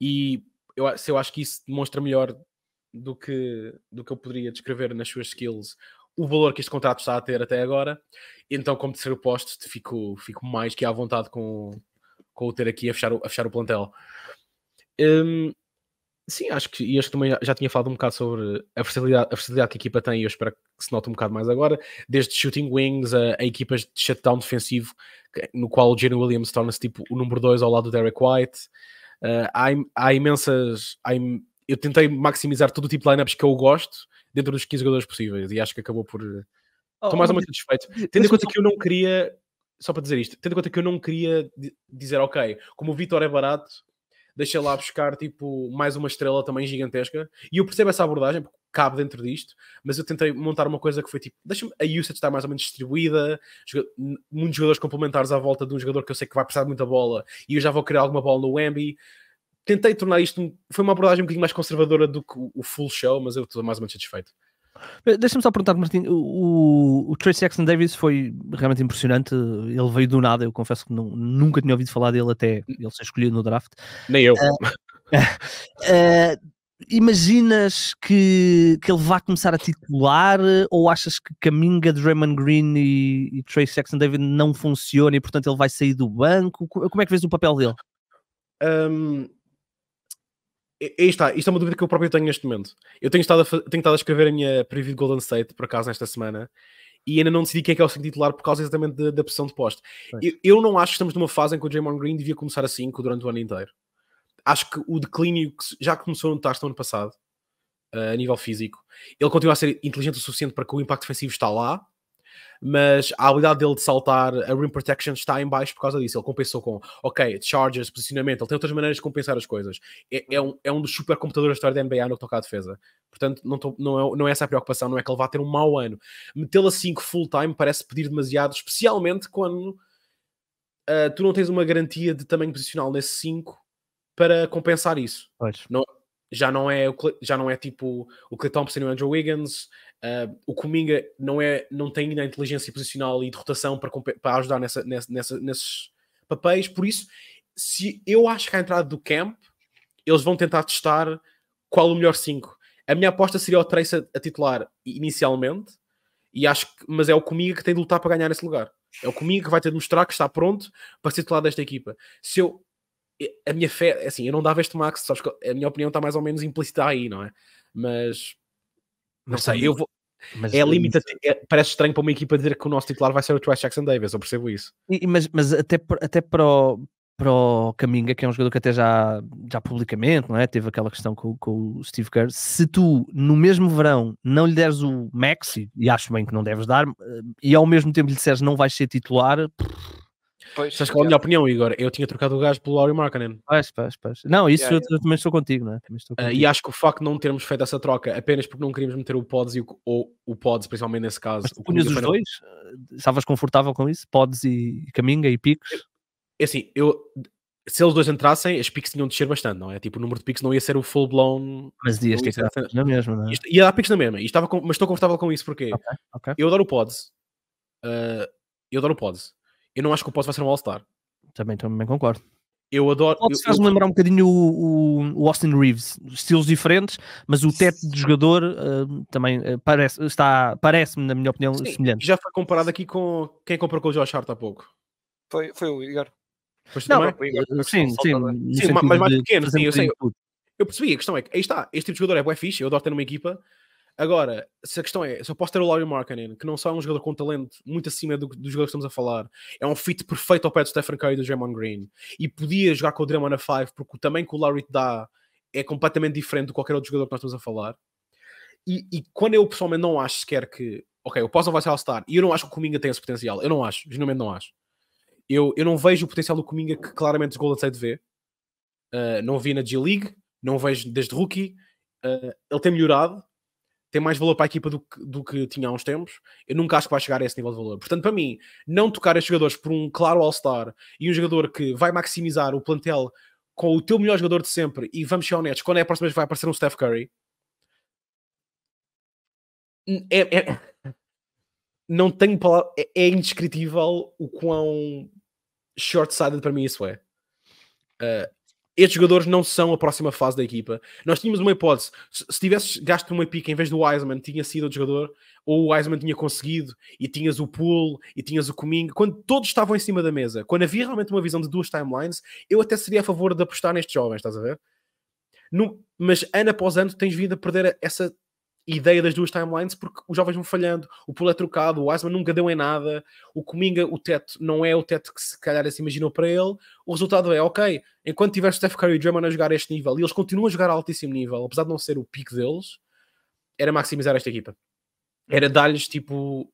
E eu, se eu acho que isso demonstra melhor do que, do que eu poderia descrever nas suas skills o valor que este contrato está a ter até agora. Então, como terceiro posto, fico, fico mais que à vontade com, com o ter aqui a fechar o, a fechar o plantel. Um, sim, acho que e acho que também já tinha falado um bocado sobre a facilidade, a versatilidade que a equipa tem e eu espero que se note um bocado mais agora, desde shooting wings a, a equipas de shutdown defensivo, no qual o Jerry Williams torna-se tipo o número 2 ao lado do Derek White. Uh, há, há imensas. Há im eu tentei maximizar todo o tipo de lineups que eu gosto dentro dos 15 jogadores possíveis e acho que acabou por. Oh, Estou mais ou menos satisfeito. Tendo em conta que eu não queria. Só para dizer isto, tendo em conta que eu não queria dizer, ok, como o Vitor é barato, deixa lá buscar tipo mais uma estrela também gigantesca. E eu percebo essa abordagem, porque cabe dentro disto, mas eu tentei montar uma coisa que foi tipo, deixa a usage estar mais ou menos distribuída, muitos jogadores complementares à volta de um jogador que eu sei que vai precisar de muita bola e eu já vou criar alguma bola no Wemby tentei tornar isto. Foi uma abordagem um bocadinho mais conservadora do que o full show, mas eu estou mais ou menos satisfeito. Eh, deixa-me só perguntar, Martim, o, o Trace Jackson Davis foi realmente impressionante. Ele veio do nada, eu confesso que não, nunca tinha ouvido falar dele até ele ser escolhido no draft. Nem eu. Uh, uh, imaginas que, que ele vá começar a titular ou achas que Caminga, Draymond Green e, e Trace Jackson Davis não funcionam e portanto ele vai sair do banco? Como é que vês o papel dele? Um, aí está, isto é uma dúvida que eu próprio tenho neste momento. Eu tenho estado a, tenho estado a escrever a minha preview de Golden State, por acaso, nesta semana, e ainda não decidi quem é que é o segundo titular por causa exatamente da, da pressão de poste. Eu, eu, não acho que estamos numa fase em que o Jamon Green devia começar a 5 durante o ano inteiro. Acho que o declínio que já começou no notar no ano passado, eh, a nível físico, ele continua a ser inteligente o suficiente para que o impacto defensivo está lá, mas a habilidade dele de saltar, a rim protection está em baixo por causa disso. Ele compensou com, ok, chargers, posicionamento, ele tem outras maneiras de compensar as coisas. É, é um, é um dos supercomputadores da história da NBA no que toca à defesa. Portanto, não, tô, não, é, não é essa a preocupação, não é que ele vá ter um mau ano. Metê-lo a 5 full-time parece pedir demasiado, especialmente quando uh, tu não tens uma garantia de tamanho posicional nesse 5 para compensar isso. Pois. Não, já não é já não é tipo o Clay Thompson e o Andrew Wiggins, Uh, o Cominga não, é, não tem ainda a inteligência posicional e de rotação para, para ajudar nessa, nessa, nessa, nesses papéis. Por isso, se eu acho que a entrada do Camp, eles vão tentar testar qual o melhor 5. A minha aposta seria o Trace a, a titular inicialmente, e acho que, mas é o Cominga que tem de lutar para ganhar esse lugar. É o Cominga que vai ter de mostrar que está pronto para ser titular desta equipa. Se eu, a minha fé, é assim, eu não dava este max, sabes que a minha opinião está mais ou menos implícita aí, não é? Mas não sei, eu vou. Mas, é, é limitativo. É, parece estranho para uma equipa dizer que o nosso titular vai ser o Trash Jackson Davis, eu percebo isso. E, mas, mas até, até para o, para o Caminga, que é um jogador que até já, já publicamente, não é? Teve aquela questão com, com o Steve Kerr. Se tu, no mesmo verão, não lhe deres o Max, e acho bem que não deves dar, eh, e ao mesmo tempo lhe disseres não vais ser titular, pff, Pois, Sabes qual é a minha opinião, Igor? Eu tinha trocado o gajo pelo Laurie Markkanen. Pois, pois, pois. Não, isso yeah, eu yeah. também estou contigo, não é? Ah, contigo. Uh, e acho que o facto de não termos feito essa troca apenas porque não queríamos meter o Pods e o, ou o Pods, principalmente nesse caso. Mas punhas os dois? Não... Ah, estavas confortável com isso? Pods e Caminga e Picos? É assim, eu... Se eles dois entrassem, as picks tinham de descer bastante, não é? Tipo, o número de picks não ia ser o full blown. Mas dias ter picks na mesma, não é? Ia dar picks na mesma, e estava com... mas estou confortável com isso porque okay, okay. eu adoro o Pods. Uh, eu adoro o Pods eu não acho que o Potts vai ser um All-Star. Também, também concordo. Eu adoro. Pode-se faz-me eu... lembrar um bocadinho o, o, Austin Reeves, estilos diferentes, mas o teto de jogador uh, também uh, parece, está, parece-me, na minha opinião, Sim, semelhante. Já foi comparado aqui com quem comprou com o Josh Hart há pouco. Foi, foi o Igor. não, sim, sim, sim, sim mas mais pequeno, sim, eu sei. Eu, eu percebi, a questão é que aí está, este tipo de jogador é bué fixe, eu adoro ter numa equipa, Agora, se a questão é, se eu posso ter o Laurie Markkanen, que não só é um jogador com talento muito acima do, dos jogadores que estamos a falar, é um fit perfeito ao pé do Stephen Curry e do Draymond Green, e podia jogar com o Draymond na 5, porque o tamanho que o Laurie te dá é completamente diferente de qualquer outro jogador que nós estamos a falar. E, e quando eu pessoalmente não acho sequer que, ok, o não vai ser All-Star, e eu não acho que o Cominga tem esse potencial, eu não acho, genuinamente não acho. Eu, eu não vejo o potencial do Cominga que claramente o Golden State vê. Uh, não vi na G-League, não vejo desde rookie. Uh, ele tem melhorado, tem mais valor para a equipa do que, do que tinha há uns tempos. Eu nunca acho que vai chegar a esse nível de valor. Portanto, para mim, não tocar estes jogadores por um claro All-Star e um jogador que vai maximizar o plantel com o teu melhor jogador de sempre e vamos ser honestos, quando é a próxima vez que vai aparecer um Steph Curry? É, é, não tenho palavra, é, é indescritível o quão short-sighted para mim isso é. Uh, estes jogadores não são a próxima fase da equipa. Nós tínhamos uma hipótese. Se tivesses gasto uma pica em vez do Wiseman, tinha sido outro jogador, ou o Wiseman tinha conseguido, e tinhas o Pool, e tinhas o Coming. Quando todos estavam em cima da mesa, quando havia realmente uma visão de duas timelines, eu até seria a favor de apostar nestes jovens, estás a ver? No, mas ano após ano tens vindo a perder essa ideia das duas timelines porque os jovens vão falhando, o pulo é trocado, o Asma nunca deu em nada, o Cominga, o teto não é o teto que se calhar se imaginou para ele. O resultado é, ok, enquanto tiver Steph Curry e Draymond a jogar este nível, e eles continuam a jogar a altíssimo nível, apesar de não ser o pico deles, era maximizar esta equipa. Era dar-lhes, tipo,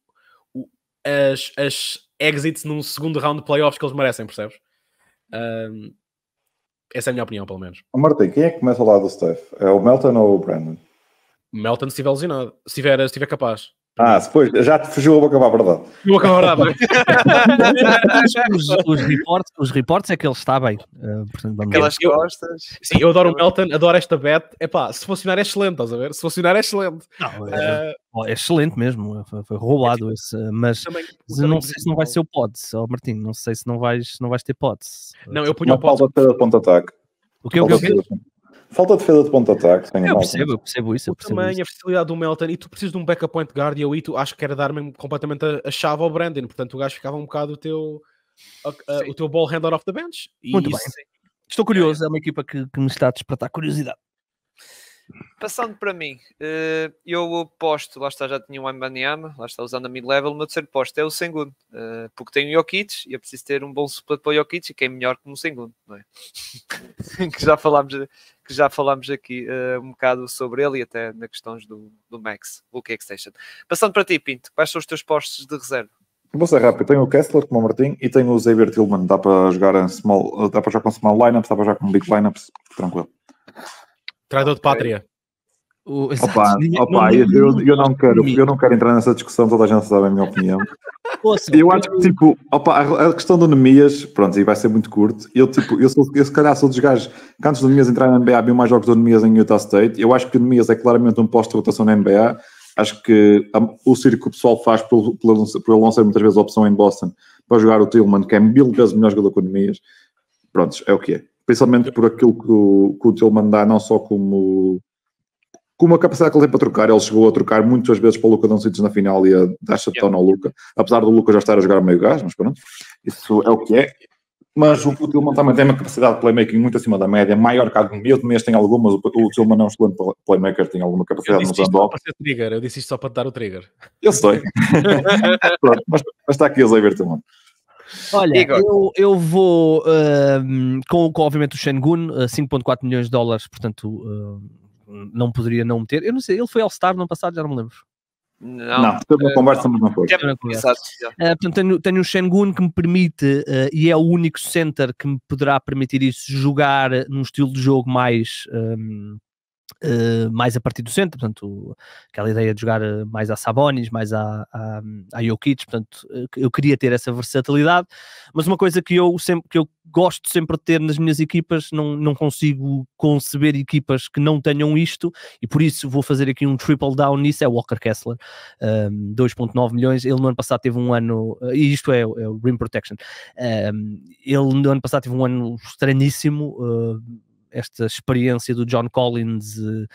as, as exits num segundo round de playoffs que eles merecem, percebes? Um, essa é a minha opinião, pelo menos. Martim, quem é que começa lá do Steph? É o Melton ou o Brandon? Melton se estiver lesionado, se estiver, se capaz. Ah, depois já te fugiu o acabar a verdade. Eu acabar a verdade. os, os, reportes, os reportes é que ele está bem. Uh, portanto, Aquelas ver. costas. Eu, sim, eu adoro o Melton, adoro esta bet. Epá, se funcionar é excelente, estás a ver? Se funcionar é excelente. Não, é, uh, é excelente mesmo, eh, foi, foi roubado é, esse. Mas também, também não sei se não vai ser o Pods, oh, Martim, não sei se não vais, não vais ter Pods. Não, eu ponho o Pods. Uma ponta-ataque. O que eu, eu, eu, Falta defesa de ponta-ataque. Eu percebo, eu percebo isso. Eu percebo tamanho, isso. a facilidade do Melton e tu precisas de um backup point guard e eu e tu acho que era dar mesmo completamente a, a chave ao Brandon. Portanto, o gajo ficava um bocado o teu, a, a, o teu ball handler off the bench. E Muito isso... bem. Estou curioso, é, é. é uma equipa que, que me está a despertar curiosidade. Passando para mim, eh, eu posto, lá está, já tinha um Mbanyama, lá está usando a mid-level, o meu terceiro posto é o segundo eh, porque tenho o Jokic e eu preciso ter um bom suplente para o Jokic e quem é melhor que o Sengun, não é? que já falámos, que já falámos aqui uh, um bocado sobre ele e até na questões do, do Max, que Extension. Passando para ti, Pinto, quais são os teus postos de reserva? Vou ser rápido, tenho o Kessler como Martim e tenho o Xavier Tillman, dá para jogar em small, dá para jogar com small lineups, dá para jogar com big lineups, tranquilo. Traidor de pátria. O, opa, opa não, eu, eu, não quero, eu não quero entrar nessa discussão, toda a gente sabe a minha opinião. eu acho que tipo, opa, a, questão do Nemias, pronto, e vai ser muito curto. Eu, tipo, eu, sou, eu se calhar sou dos gajos que antes do Nemias entrar na NBA havia mais jogos do Nemias em Utah State. Eu acho que o Nemias é claramente um posto de rotação na NBA. Acho que a, o circo que o pessoal faz por, por, por ele não ser muitas vezes a opção em Boston para jogar o Tillman, que é mil vezes melhor jogador que o Nemias. Prontos, é o que é. Principalmente por aquilo que o, que o Tillman dá, não só como com uma capacidade que ele tem para trocar, ele chegou a trocar muitas vezes para o Luca Doncic na final e a dar se tono ao Luca, apesar do Luca já estar a jogar meio gás, mas pronto, isso é o que é. Mas o Tillman também tem uma capacidade de playmaking muito acima da média, maior que a do de mês tem algumas, o Tillman não é um excelente playmaker, tem alguma capacidade no sandal. Eu disse isto só para te dar o trigger. Eu sei. pronto, mas, mas, está aqui o Xavier Tillman. Olha, eu, eu vou uh, com, com, obviamente o Shengun, uh, 5.4 milhões de dólares, portanto... Uh, não poderia não meter. Eu não sei, ele foi All-Star no passado, já não me lembro. Não, não teve uma eh, conversa, mas não foi. uma eh, portanto, tenho, tenho um Shengun que me permite, uh, e é o único center que me poderá permitir isso, jogar num estilo de jogo mais. Um, ehm, Uh, mais a partir do centro, portanto, aquela ideia de jogar eh, mais a Sabonis, mais a, a, a Jokic, portanto, eh, eu queria ter essa versatilidade, mas uma coisa que eu, sempre, que eu gosto sempre de ter nas minhas equipas, não, não consigo conceber equipas que não tenham isto, e por isso vou fazer aqui um triple down nisso, é Walker Kessler, um, ehm, 2.9 milhões, ele no ano passado teve um ano, e isto é, é o Rim Protection, um, ehm, ele no ano passado teve um ano estranhíssimo, uh, esta experiência do John Collins eh,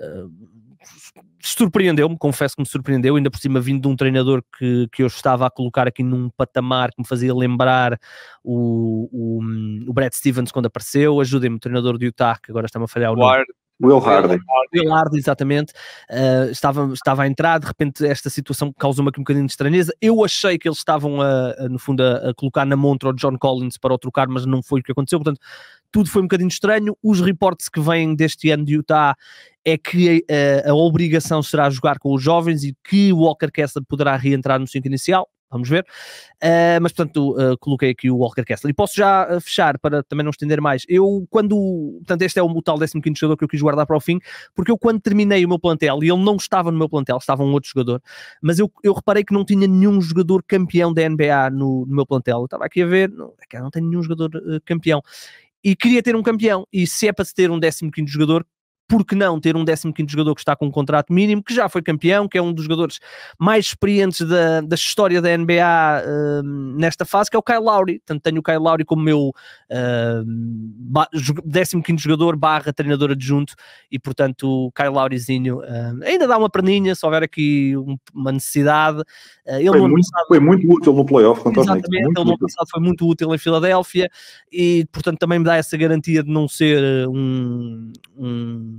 eh, surpreendeu-me, confesso que me surpreendeu, ainda por cima vindo de um treinador que, que eu estava a colocar aqui num patamar que me fazia lembrar o, o, hum, o Brad Stevens quando apareceu, ajudem-me, treinador de Utah, que agora está-me a falhar o nome. Will Harden. Will Harden, exatamente. Uh, estava, estava a entrar, de repente esta situação causou-me aqui um bocadinho de estranheza. Eu achei que eles estavam, a, a no fundo, a, a, colocar na montra o John Collins para o trocar, mas não foi o que aconteceu. Portanto, tudo foi um bocadinho estranho. Os reportes que vêm deste ano de Utah é que a, ah, a obrigação será jogar com os jovens e que o Walker Kessler poderá reentrar no 5 inicial. Vamos ver. Uh, mas, portanto, uh, coloquei aqui o Walker Kessler. E posso já ah, fechar, para também não estender mais. Eu, quando... Portanto, este é o, o tal 15 jogador que eu quis guardar para o fim, porque eu, quando terminei o meu plantel, e ele não estava no meu plantel, estava um outro jogador, mas eu, eu reparei que não tinha nenhum jogador campeão da NBA no, no meu plantel. Eu estava aqui a ver, não, é não tem nenhum jogador campeão e queria ter um campeão. E se é para se ter um 15 jogador, por que não ter um 15 jogador que está com um contrato mínimo, que já foi campeão, que é um dos jogadores mais experientes da, da história da NBA uh, hum, nesta fase, que é o Kyle Lowry. Portanto, tenho o Kyle Lowry como meu uh, hum, 15 jogador barra treinador adjunto e, portanto, o Kyle Lowryzinho uh, ainda dá uma perninha, se houver aqui um, uma necessidade. Uh, ele foi, muito, passado, foi muito útil no playoff, fantástico. Exatamente, ele no passado foi muito útil em Filadélfia e, portanto, também me dá essa garantia de não ser eh, um, um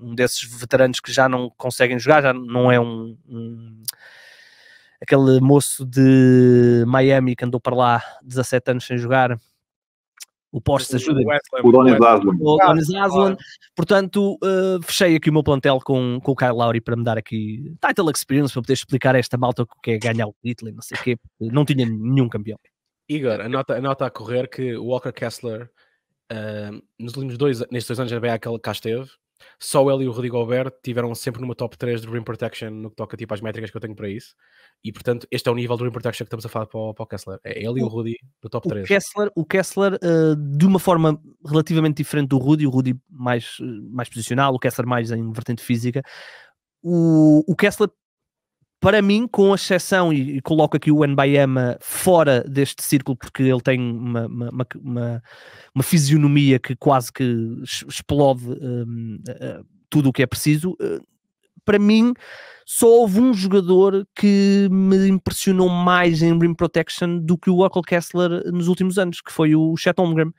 um desses veteranos que já não conseguem jogar, já não é um, um aquele moço de Miami que andou para lá 17 anos sem jogar. O poste ajuda. O Donis Aslan. Portanto, uh, fechei aqui o meu plantel com, com o Kyle Lowry para me dar aqui title experience, para poder explicar a esta malta o que é ganhar o título e não sei o quê. Não tinha nenhum campeão. Igor, anota, anota a correr que o Walker Kessler, uh, nos últimos dois, nestes dois anos, já bem aquele que cá esteve, só ele e o Rodrigo Alberto tiveram sempre numa top 3 de Rim Protection no que toca tipo às métricas que eu tenho para isso. E portanto, este é o nível do Rim Protection que estamos a falar para o, para o Kessler. É ele o, e o Rudy do top o 3. Kessler, o Kessler, uh, de uma forma relativamente diferente do Rudy, o Rudy mais, eh, mais posicional, o Kessler mais em vertente física. O, o Kessler para mim, com exceção, e, e coloco aqui o Nbayama fora deste círculo, porque ele tem uma, uma, uma, uma fisionomia que quase que explode um, uh, eh, eh, tudo o que é preciso, uh, para mim, só houve um jogador que me impressionou mais em Rim Protection do que o Walker Kessler nos últimos anos, que foi o Chet Holmgren.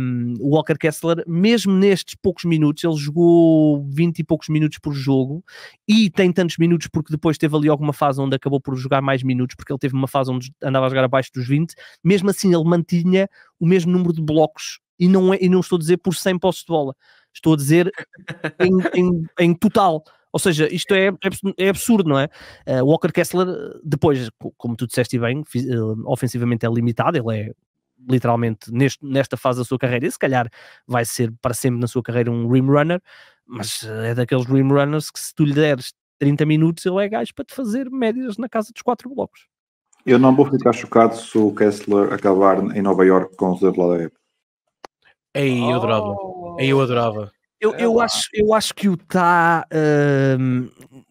Um, o Walker Kessler, mesmo nestes poucos minutos, ele jogou 20 e poucos minutos por jogo e tem tantos minutos porque depois teve ali alguma fase onde acabou por jogar mais minutos, porque ele teve uma fase onde andava a jogar abaixo dos 20. Mesmo assim, ele mantinha o mesmo número de blocos e não, é, e não estou a dizer por 100 postos de bola, estou a dizer em, em, em total ou seja, isto é, é, é absurdo, não é? Uh, Walker Kessler, depois, como tu disseste bem, eh, ofensivamente é limitado, ele é literalmente neste, nesta fase da sua carreira, e se calhar vai ser para sempre na sua carreira um rim runner, mas eh, é daqueles rim runners que se tu lhe deres 30 minutos, ele é gajo para te fazer médias na casa dos quatro blocos. Eu não vou ficar chocado se o Kessler acabar em Nova York com os Zerladep. Aí eu adorava. Aí eu adorava. Eu, é eu, acho, eu acho que o Tá. Hum, tá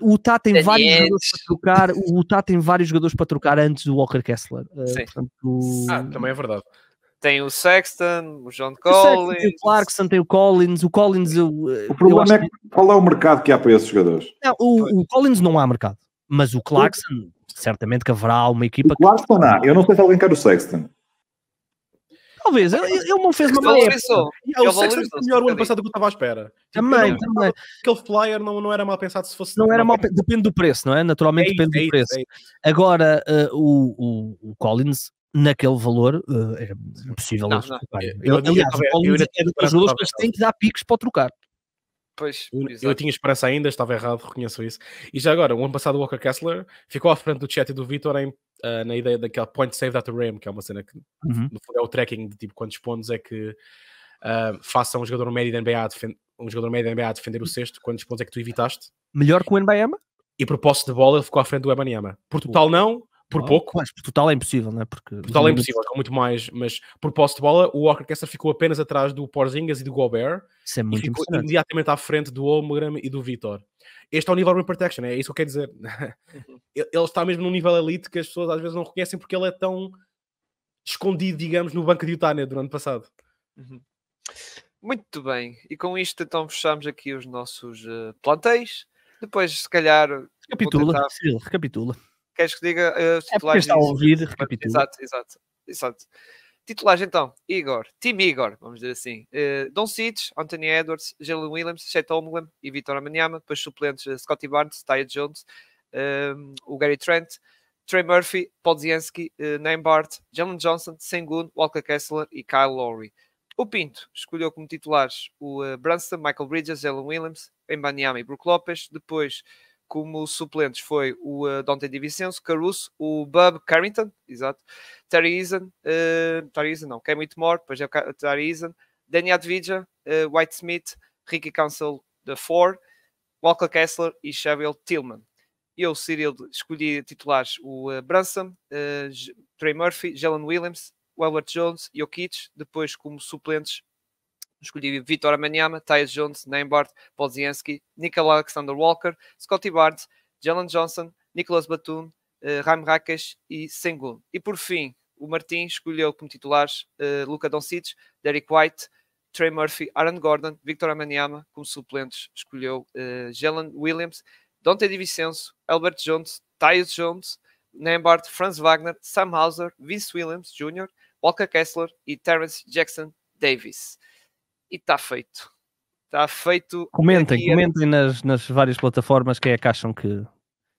o Tá tem vários jogadores para trocar. O Tá tem vários jogadores para trocar antes do Walker Kessler. Uh, Sim. portanto, Ah, também é verdade. Tem o Sexton, o John Collins. Tem o Clarkson, tem o Collins. O Collins, eu, eh, O eu é acho problema é que- qual é o mercado que há para esses jogadores? não, o, o Collins não há mercado, mas o Clarkson, certamente que haverá uma equipa O que. Clarkson há. Eu não sei se alguém quer o Sexton. Talvez, ele, ele não fez uma má é O foi melhor o ano passado do que eu estava à espera. Tipo, também, tipo, também. Aquele flyer não, não era mal pensado se fosse. Não era mal pensado, depende do preço, não é? Naturalmente é isso, depende é isso, do preço. É Agora, uh, o, o, o, Collins, naquele valor, uh, é impossível. Não, não. Eu, aliás, eu, eu, eu, é dos têm que dar picos para trocar. Pois, eu, eu, tinha esperança ainda, estava errado, reconheço isso. E já agora, o ano passado o Walker Kessler ficou à frente do chat e do Vitor uh, na ideia daquela point save at the rim, que é uma cena que uhum. no fundo é o tracking de tipo quantos pontos é que uh, faça um jogador médio da NBA um jogador médio da NBA defender o sexto, quantos pontos é que tu evitaste. Melhor que o NBA? E propósito de bola ele ficou à frente do Ebanyama. Por total não, por oh, pouco. Mas por total é impossível, não é? Porque... Total é impossível, com muito mais. Mas por posse de bola, o Walker Kessler ficou apenas atrás do Porzingas e do Gobert. Isso é muito e ficou imediatamente à frente do Holmgren e do Vitor. Este é o nível de Protection, né? é isso que eu quero dizer. Uhum. ele está mesmo num nível elite que as pessoas às vezes não reconhecem porque ele é tão escondido, digamos, no banco de né, do ano passado. Uhum. Muito bem, e com isto então fechamos aqui os nossos uh, plantéis. Depois, se calhar. Recapitula, tentar... recapitula. Queres que diga uh, titulares? É está a ouvir, Exato, exato, exato. Titulares então, Igor, Team Igor, vamos dizer assim. Uh, Don Seeds, Anthony Edwards, Jalen Williams, Chet Holmgren e Vitor Amanyama. Depois suplentes, uh, eh, Scotty Barnes, Ty Jones, um, ehm, o Gary Trent, Trey Murphy, Podzianski, uh, Nembart, Jalen Johnson, Sengun, Walker Kessler e Kyle Lowry. O Pinto escolheu como titulares o uh, Brunson, Michael Bridges, Jalen Williams, Embanyama e Brook Lopes. Depois como suplentes foi o uh, Dante DiVincenzo, Caruso, o Bub Carrington, exato, Terry Eason, uh, Terry Eason não, Cam Whitmore, depois é o Terry Eason, Danny Advija, uh, eh, White Smith, Ricky Council The Four, Walker Kessler e Xavier Tillman. Eu, Cyril, escolhi titulares o uh, Branson, uh, Trey Murphy, Jalen Williams, Albert Jones, e o Kitsch, depois como suplentes escolhi Vitor Amanyama, Tyus Jones, Neymar, Podzianski, Nikhil Alexander-Walker, Scotty Barnes, Jalen Johnson, Nicholas Batum, uh, Raim Rakas e Sengun. E por fim, o Martim escolheu como titulares uh, eh, Luca Doncic, Derek White, Trey Murphy, Aaron Gordon, Victor Amanyama, como suplentes escolheu uh, Jalen Williams, Dante DiVincenzo, Albert Jones, Tyus Jones, Nembart, Franz Wagner, Sam Hauser, Vince Williams Jr., Walker Kessler e Terence Jackson Davis e está feito. Está feito. Comentem, comentem nas, nas várias plataformas quem é que acham que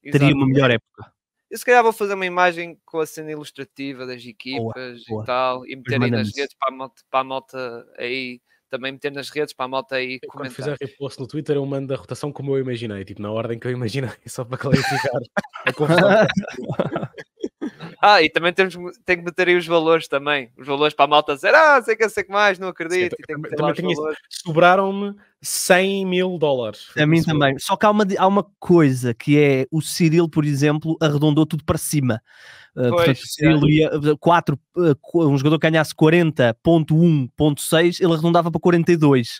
teria uma melhor época. Eu se calhar vou fazer uma imagem com a cena ilustrativa das equipas boa, boa. e tal, e meter aí nas redes para a, malta, para a malta aí, também meter nas redes para a malta aí eu, comentar. Quando fizer repost no Twitter, eu mando a rotação como eu imaginei, tipo na ordem que eu imaginei, só para clarificar a confusão. Ah, e também temos, tem que meter aí os valores também. Os valores para a malta dizer, ah, sei que sei que mais, não acredito. Sim, também, também tenho isso. Sobraram-me 100 mil dólares. A mim também. Só que há uma, há uma coisa que é o Cirilo, por exemplo, arredondou tudo para cima. Uh, pois, portanto, o Cirilo é. ia 4, uh, ah, um jogador que ganhasse 40.1.6, ele arredondava para 42.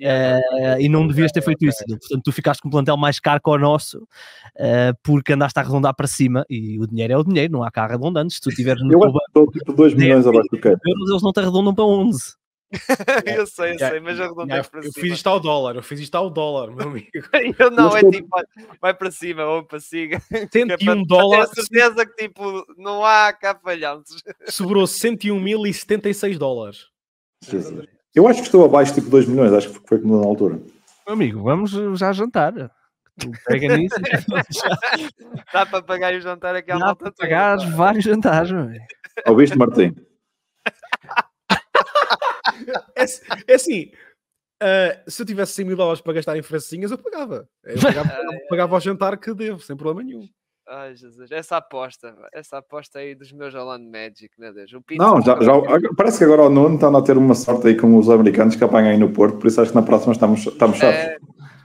É, é, e não devias ter feito isso. Portanto, tu ficaste com um plantel mais caro que o nosso uh, porque andaste a arredondar para cima e o dinheiro é o dinheiro, não há cá arredondando. Se tu tiveres no Eu banco, tipo 2 milhões abaixo do quê? Eles não te arredondam para 11. eu sei, eu sei, mas arredondei para cima. Eu fiz isto ao dólar, eu fiz isto ao dólar, meu amigo. eu não, é tipo, vai para cima, ou é para cima. 101 dólares. Tenho certeza que tipo, não há cá falhantes Sobrou 101.076 dólares. Sim, sim. Eu acho que estou abaixo tipo 2 milhões, acho que foi como na altura. Meu amigo, vamos eh, já jantar. Pega nisso. Dá para pagar o jantar aquela Dá para pagar toda, vários jantares, meu amigo. Ouviste, Martim? é, assim, é assim, uh, se eu tivesse 100 mil dólares para gastar em francinhas, eu pagava. Eu pagava, eu ah, é. pagava ao jantar que devo, sem problema nenhum. Ai, Jesus, essa aposta, essa aposta aí dos meus Holland Magic, meu Deus. O não, já, já, parece que agora o Nuno está a ter uma sorte aí com os americanos que apanham aí no Porto, por isso acho que na próxima estamos, estamos É,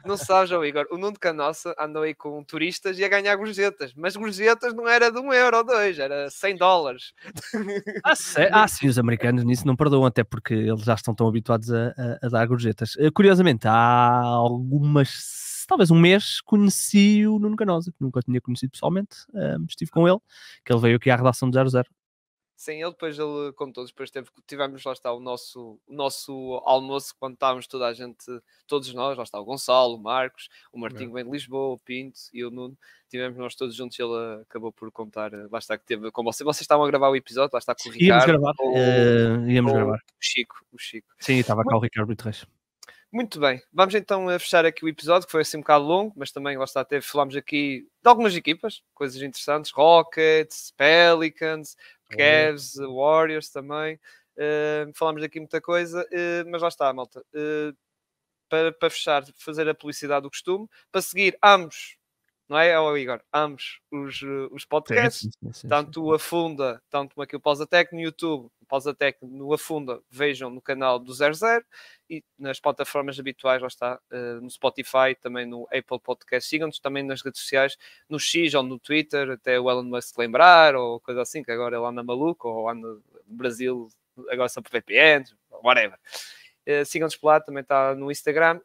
não sabes, João Igor, o Nuno Canossa andou aí com turistas e a ganhar gorjetas, mas gorjetas não era de um euro ou dois, era 100 dólares. Ah, sim, ah, sim os americanos nisso não perdoam, até porque eles já estão tão habituados a, a, a dar gorjetas. Eh, curiosamente, há algumas talvez um mês, conheci o Nuno Canosa, que nunca tinha conhecido pessoalmente. Um, estive com ele, que ele veio aqui à redação do 00. Sem ele, depois ele, como todos, depois teve, tivemos lá está o nosso, o nosso almoço quando estávamos toda a gente, todos nós, lá está o Gonçalo, o Marcos, o Martinho é. vem de Lisboa, o Pinto e o Nuno, tivemos nós todos juntos e ele acabou por contar, eh, lá está que teve, com vocês, vocês estavam a gravar o episódio, lá está com o Ricardo. Eh, íamos gravar, ou, uh, íamos ou gravar. O Chico, o Chico. Sim, estava cá o Ricardo Buterres. Muito bem, vamos então eh, fechar aqui o episódio, que foi assim um bocado longo, mas também lá está, teve, falámos aqui de algumas equipas, coisas interessantes, Rockets, Pelicans, Cavs, uhum. Warriors também, uh, falámos aqui muita coisa, uh, mas lá está, malta. Uh, para, para fechar, fazer a publicidade do costume, para seguir ambos não é, Igor? Ambos os, eh, os podcasts, sim, sim, sim, tanto o Afunda, tanto aqui o Pausa Tech no YouTube, o Pausa Tech no Afunda, vejam no canal do 00 e nas plataformas habituais, lá está, eh, no Spotify, também no Apple Podcast, sigam-nos também nas redes sociais, no X ou no Twitter, até o Elon Musk lembrar, ou coisa assim, que agora ele anda maluco, ou anda no Brasil, agora são por VPN, whatever. Eh, sigam-nos por lá, também está no Instagram.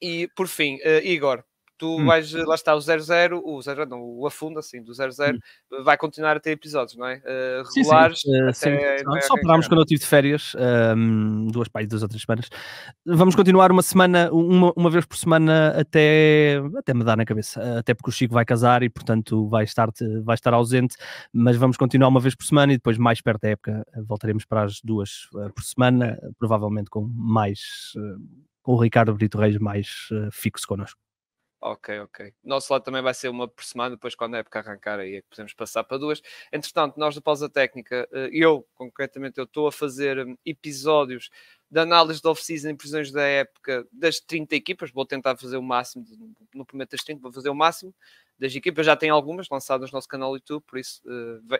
E por fim, Igor, tu hum. vais, lá está, o 00, o zero não, o afunda, assim, do 00, hum. vai continuar a ter episódios, não é? Uh, regulares. Sim, sim. Uh, até, sim. só parámos quando eu estive de férias, um, ehm, duas, pá, duas ou três semanas. Vamos continuar uma semana, uma, uma vez por semana, até, até me dar na cabeça, até porque o Chico vai casar e, portanto, vai estar, vai estar ausente, mas vamos continuar uma vez por semana e depois, mais perto da época, voltaremos para as duas eh, por semana, provavelmente com mais. Eh, com o Ricardo Brito Reis mais fixo connosco. Ok, ok. Nosso lado também vai ser uma por semana, depois quando a época arrancar aí é que podemos passar para duas. Entretanto, nós da Pausa Técnica, eh, eu concretamente, eu estou a fazer hum, episódios de análise de off-season em prisões da época das 30 equipas, vou tentar fazer o máximo, no primeiro das 30 vou fazer o máximo das equipas, já tem algumas lançadas no nosso canal YouTube, por isso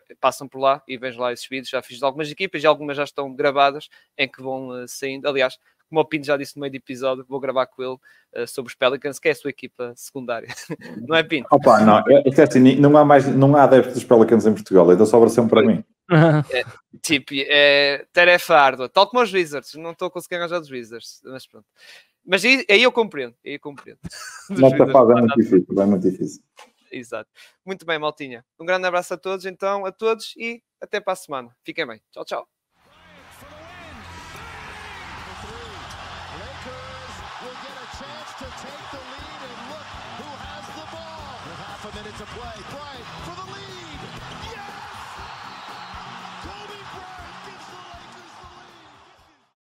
eh, passam por lá e vejam lá esses vídeos, já fiz de algumas equipas e algumas já estão gravadas em que vão eh, saindo, aliás como o Pinto já disse no meio do episódio, vou gravar com ele uh, sobre os Pelicans, que é a sua equipa secundária. não é, Pinto? Opa, não, é, é assim, não há mais, não há adeptos dos Pelicans em Portugal, ainda sobra sempre para mim. É, tipo, é tarefa árdua, tal como os Wizards, não estou conseguindo arranjar os Wizards, mas pronto. Mas aí, aí eu compreendo, aí eu compreendo. Nesta fase é muito difícil, é muito difícil. Exato. Muito bem, Maltinha. Um grande abraço a todos, então, a todos e até para a semana. Fiquem bem. Tchau, tchau.